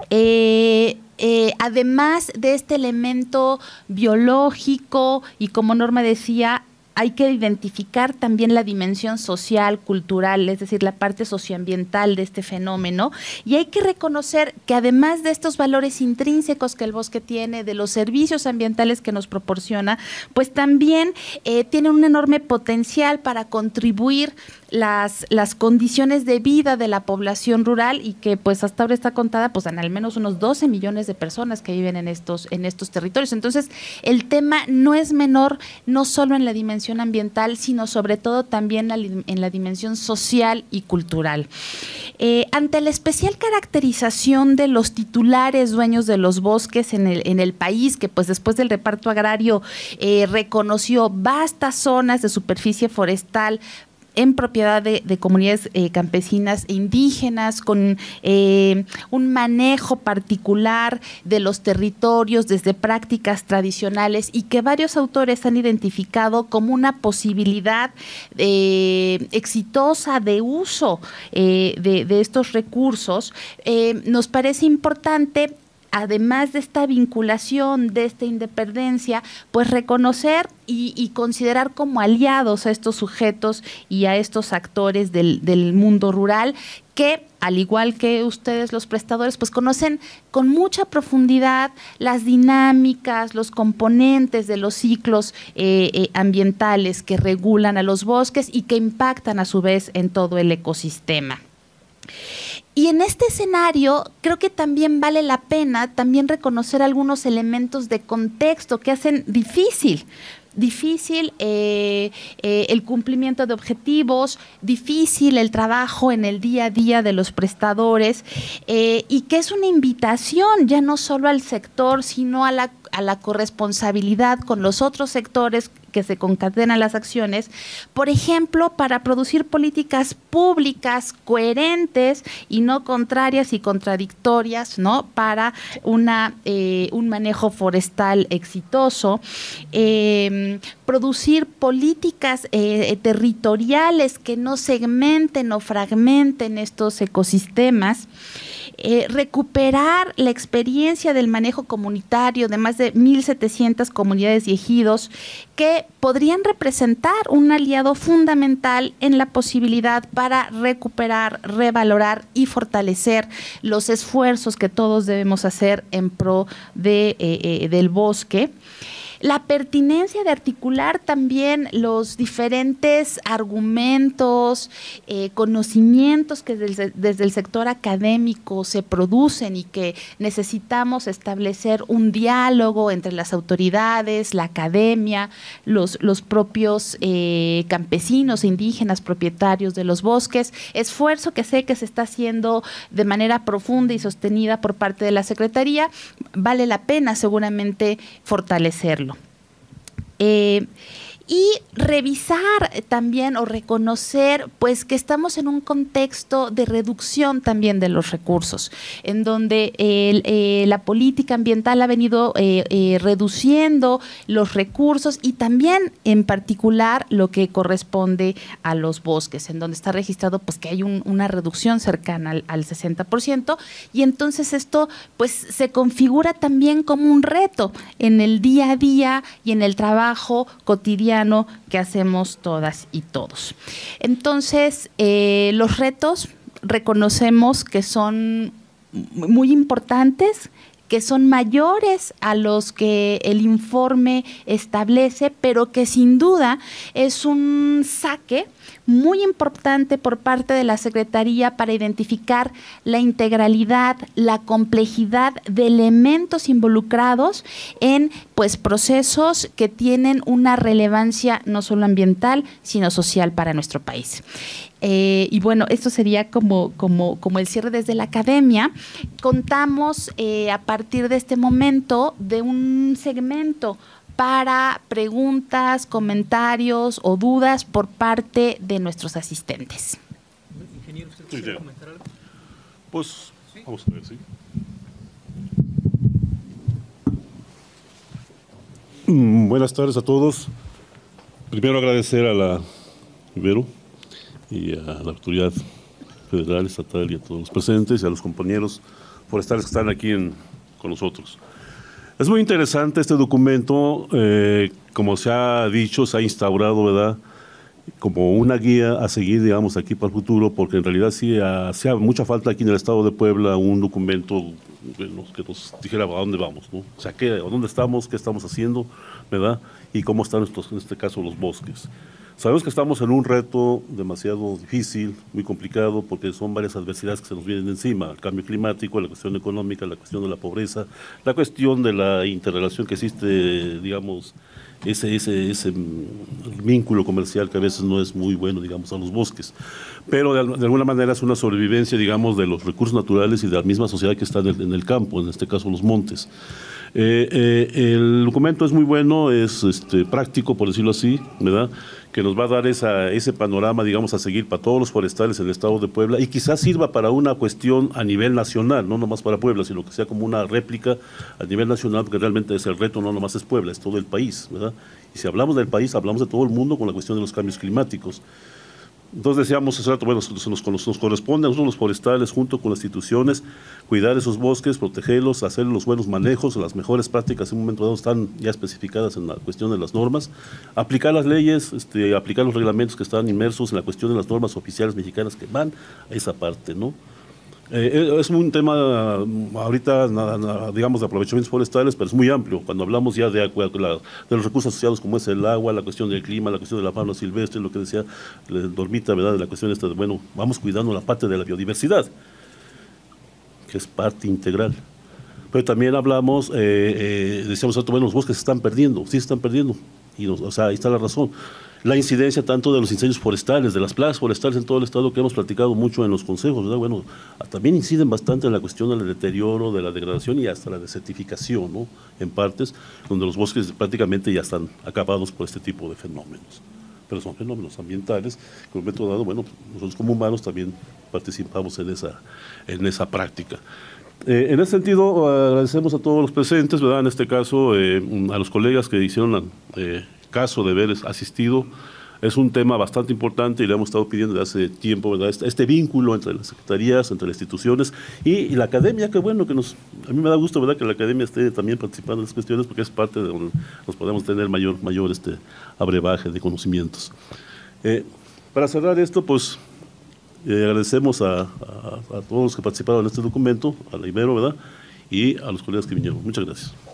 eh, eh, además de este elemento biológico y como Norma decía, hay que identificar también la dimensión social, cultural, es decir, la parte socioambiental de este fenómeno. Y hay que reconocer que además de estos valores intrínsecos que el bosque tiene, de los servicios ambientales que nos proporciona, pues también eh, tiene un enorme potencial para contribuir las, condiciones de vida de la población rural y que pues hasta ahora está contada pues en al menos unos 12 millones de personas que viven en estos, en estos territorios. Entonces, el tema no es menor, no solo en la dimensión ambiental, sino sobre todo también en la dimensión social y cultural. Eh, ante la especial caracterización de los titulares dueños de los bosques en el, país, que pues después del reparto agrario eh, reconoció vastas zonas de superficie forestal en propiedad de, comunidades eh, campesinas e indígenas, con eh, un manejo particular de los territorios desde prácticas tradicionales y que varios autores han identificado como una posibilidad eh, exitosa de uso de, estos recursos, nos parece importante además de esta vinculación, de esta independencia, pues reconocer y, considerar como aliados a estos sujetos y a estos actores del, mundo rural que al igual que ustedes los prestadores, pues conocen con mucha profundidad las dinámicas, los componentes de los ciclos eh, eh, ambientales que regulan a los bosques y que impactan a su vez en todo el ecosistema. Y en este escenario creo que también vale la pena también reconocer algunos elementos de contexto que hacen difícil difícil eh, eh, el cumplimiento de objetivos, difícil el trabajo en el día a día de los prestadores eh, y que es una invitación ya no solo al sector, sino a la, a la corresponsabilidad con los otros sectores que se concatenan las acciones, por ejemplo, para producir políticas públicas coherentes y no contrarias y contradictorias, ¿no? Para una, eh, un manejo forestal exitoso, em, producir políticas eh, eh, territoriales que no segmenten o fragmenten estos ecosistemas. recuperar la experiencia del manejo comunitario de más de 1.700 comunidades y ejidos que podrían representar un aliado fundamental en la posibilidad para recuperar, revalorar y fortalecer los esfuerzos que todos debemos hacer en pro de, eh, eh, del bosque. La pertinencia de articular también los diferentes argumentos, eh, conocimientos que desde, el sector académico se producen y que necesitamos establecer un diálogo entre las autoridades, la academia, los, los propios eh, campesinos, e indígenas, propietarios de los bosques, esfuerzo que sé que se está haciendo de manera profunda y sostenida por parte de la Secretaría, vale la pena seguramente fortalecerlo. Eh, y revisar también o reconocer pues que estamos en un contexto de reducción también de los recursos, en donde eh, la política ambiental ha venido eh, eh, reduciendo los recursos y también en particular lo que corresponde a los bosques, en donde está registrado pues que hay una reducción cercana al, al 60% y entonces esto pues se configura también como un reto en el día a día y en el trabajo cotidiano que hacemos todas y todos. Entonces, eh, los retos reconocemos que son muy importantes, que son mayores a los que el informe establece, pero que sin duda es un saque muy importante por parte de la Secretaría para identificar la integralidad, la complejidad de elementos involucrados en pues procesos que tienen una relevancia no solo ambiental, sino social para nuestro país. Eh, y bueno, esto sería como, como, como el cierre desde la academia. Contamos eh, a partir de este momento de un segmento para preguntas, comentarios o dudas por parte de nuestros asistentes. Ingeniero, ¿usted quiere comentar algo? Pues vamos a ver, sí. Mm, buenas tardes a todos. Primero agradecer a la Ibero y a la autoridad federal, estatal y a todos los presentes y a los compañeros forestales que están aquí con nosotros. Es muy interesante este documento, eh, como se ha dicho, se ha instaurado, ¿verdad? Como una guía a seguir, digamos, aquí para el futuro, porque en realidad sí ah, hace mucha falta aquí en el Estado de Puebla un documento que nos dijera a dónde vamos, ¿no? O sea, ¿qué, ¿dónde estamos? ¿Qué estamos haciendo? ¿Verdad? Y cómo están, estos, en este caso, los bosques. Sabemos que estamos en un reto demasiado difícil, muy complicado, porque son varias adversidades que se nos vienen encima. El cambio climático, la cuestión económica, la cuestión de la pobreza, la cuestión de la interrelación que existe, digamos, ese, ese, ese vínculo comercial que a veces no es muy bueno, digamos, a los bosques. Pero de, alguna manera es una sobrevivencia, digamos, de los recursos naturales y de la misma sociedad que está en el campo, en este caso los montes. Eh, eh, el documento es muy bueno, es este, práctico, por decirlo así, ¿verdad? que nos va a dar esa, ese panorama, digamos, a seguir para todos los forestales del Estado de Puebla y quizás sirva para una cuestión a nivel nacional, no nomás para Puebla, sino que sea como una réplica a nivel nacional, porque realmente es el reto, no nomás es Puebla, es todo el país, ¿verdad? Y si hablamos del país, hablamos de todo el mundo con la cuestión de los cambios climáticos. Entonces decíamos hace bueno, nos, nos, corresponde a nosotros los forestales, junto con las instituciones, cuidar esos bosques, protegerlos, hacer los buenos manejos, las mejores prácticas en un momento dado están ya especificadas en la cuestión de las normas, aplicar las leyes, este, aplicar los reglamentos que están inmersos en la cuestión de las normas oficiales mexicanas que van a esa parte, ¿no? Eh, es un tema ahorita, digamos, de aprovechamientos forestales, pero es muy amplio. Cuando hablamos ya de, los recursos asociados como es el agua, la cuestión del clima, la cuestión de la fauna silvestre, lo que decía Dormita, ¿verdad? De la cuestión esta bueno, vamos cuidando la parte de la biodiversidad, que es parte integral. Pero también hablamos, eh, eh, decíamos, bueno, los bosques se están perdiendo, sí se están perdiendo. Y o sea, ahí está la razón la incidencia tanto de los incendios forestales, de las plagas forestales en todo el estado que hemos platicado mucho en los consejos, Bueno, ah, también inciden bastante en la cuestión del deterioro, de la degradación y hasta la desertificación, ¿no? En partes donde los bosques prácticamente ya están acabados por este tipo de fenómenos. Pero son fenómenos ambientales que en un dado, bueno, nosotros como humanos también participamos en esa, en esa práctica. Eh, en ese sentido, agradecemos a todos los presentes, ¿verdad? En este caso, eh, a los colegas que hicieron la, eh, caso de haber asistido, es un tema bastante importante y le hemos estado pidiendo desde hace tiempo, ¿verdad? Este, este, vínculo entre las secretarías, entre las instituciones y, la academia, que bueno, que nos, a mí me da gusto, ¿verdad?, que la academia esté también participando en las cuestiones porque es parte de donde nos podemos tener mayor, mayor este, abrevaje de conocimientos. Eh, para cerrar esto, pues eh, agradecemos a, todos los que participaron en este documento, a la Ibero, ¿verdad?, y a los colegas que vinieron. Muchas gracias.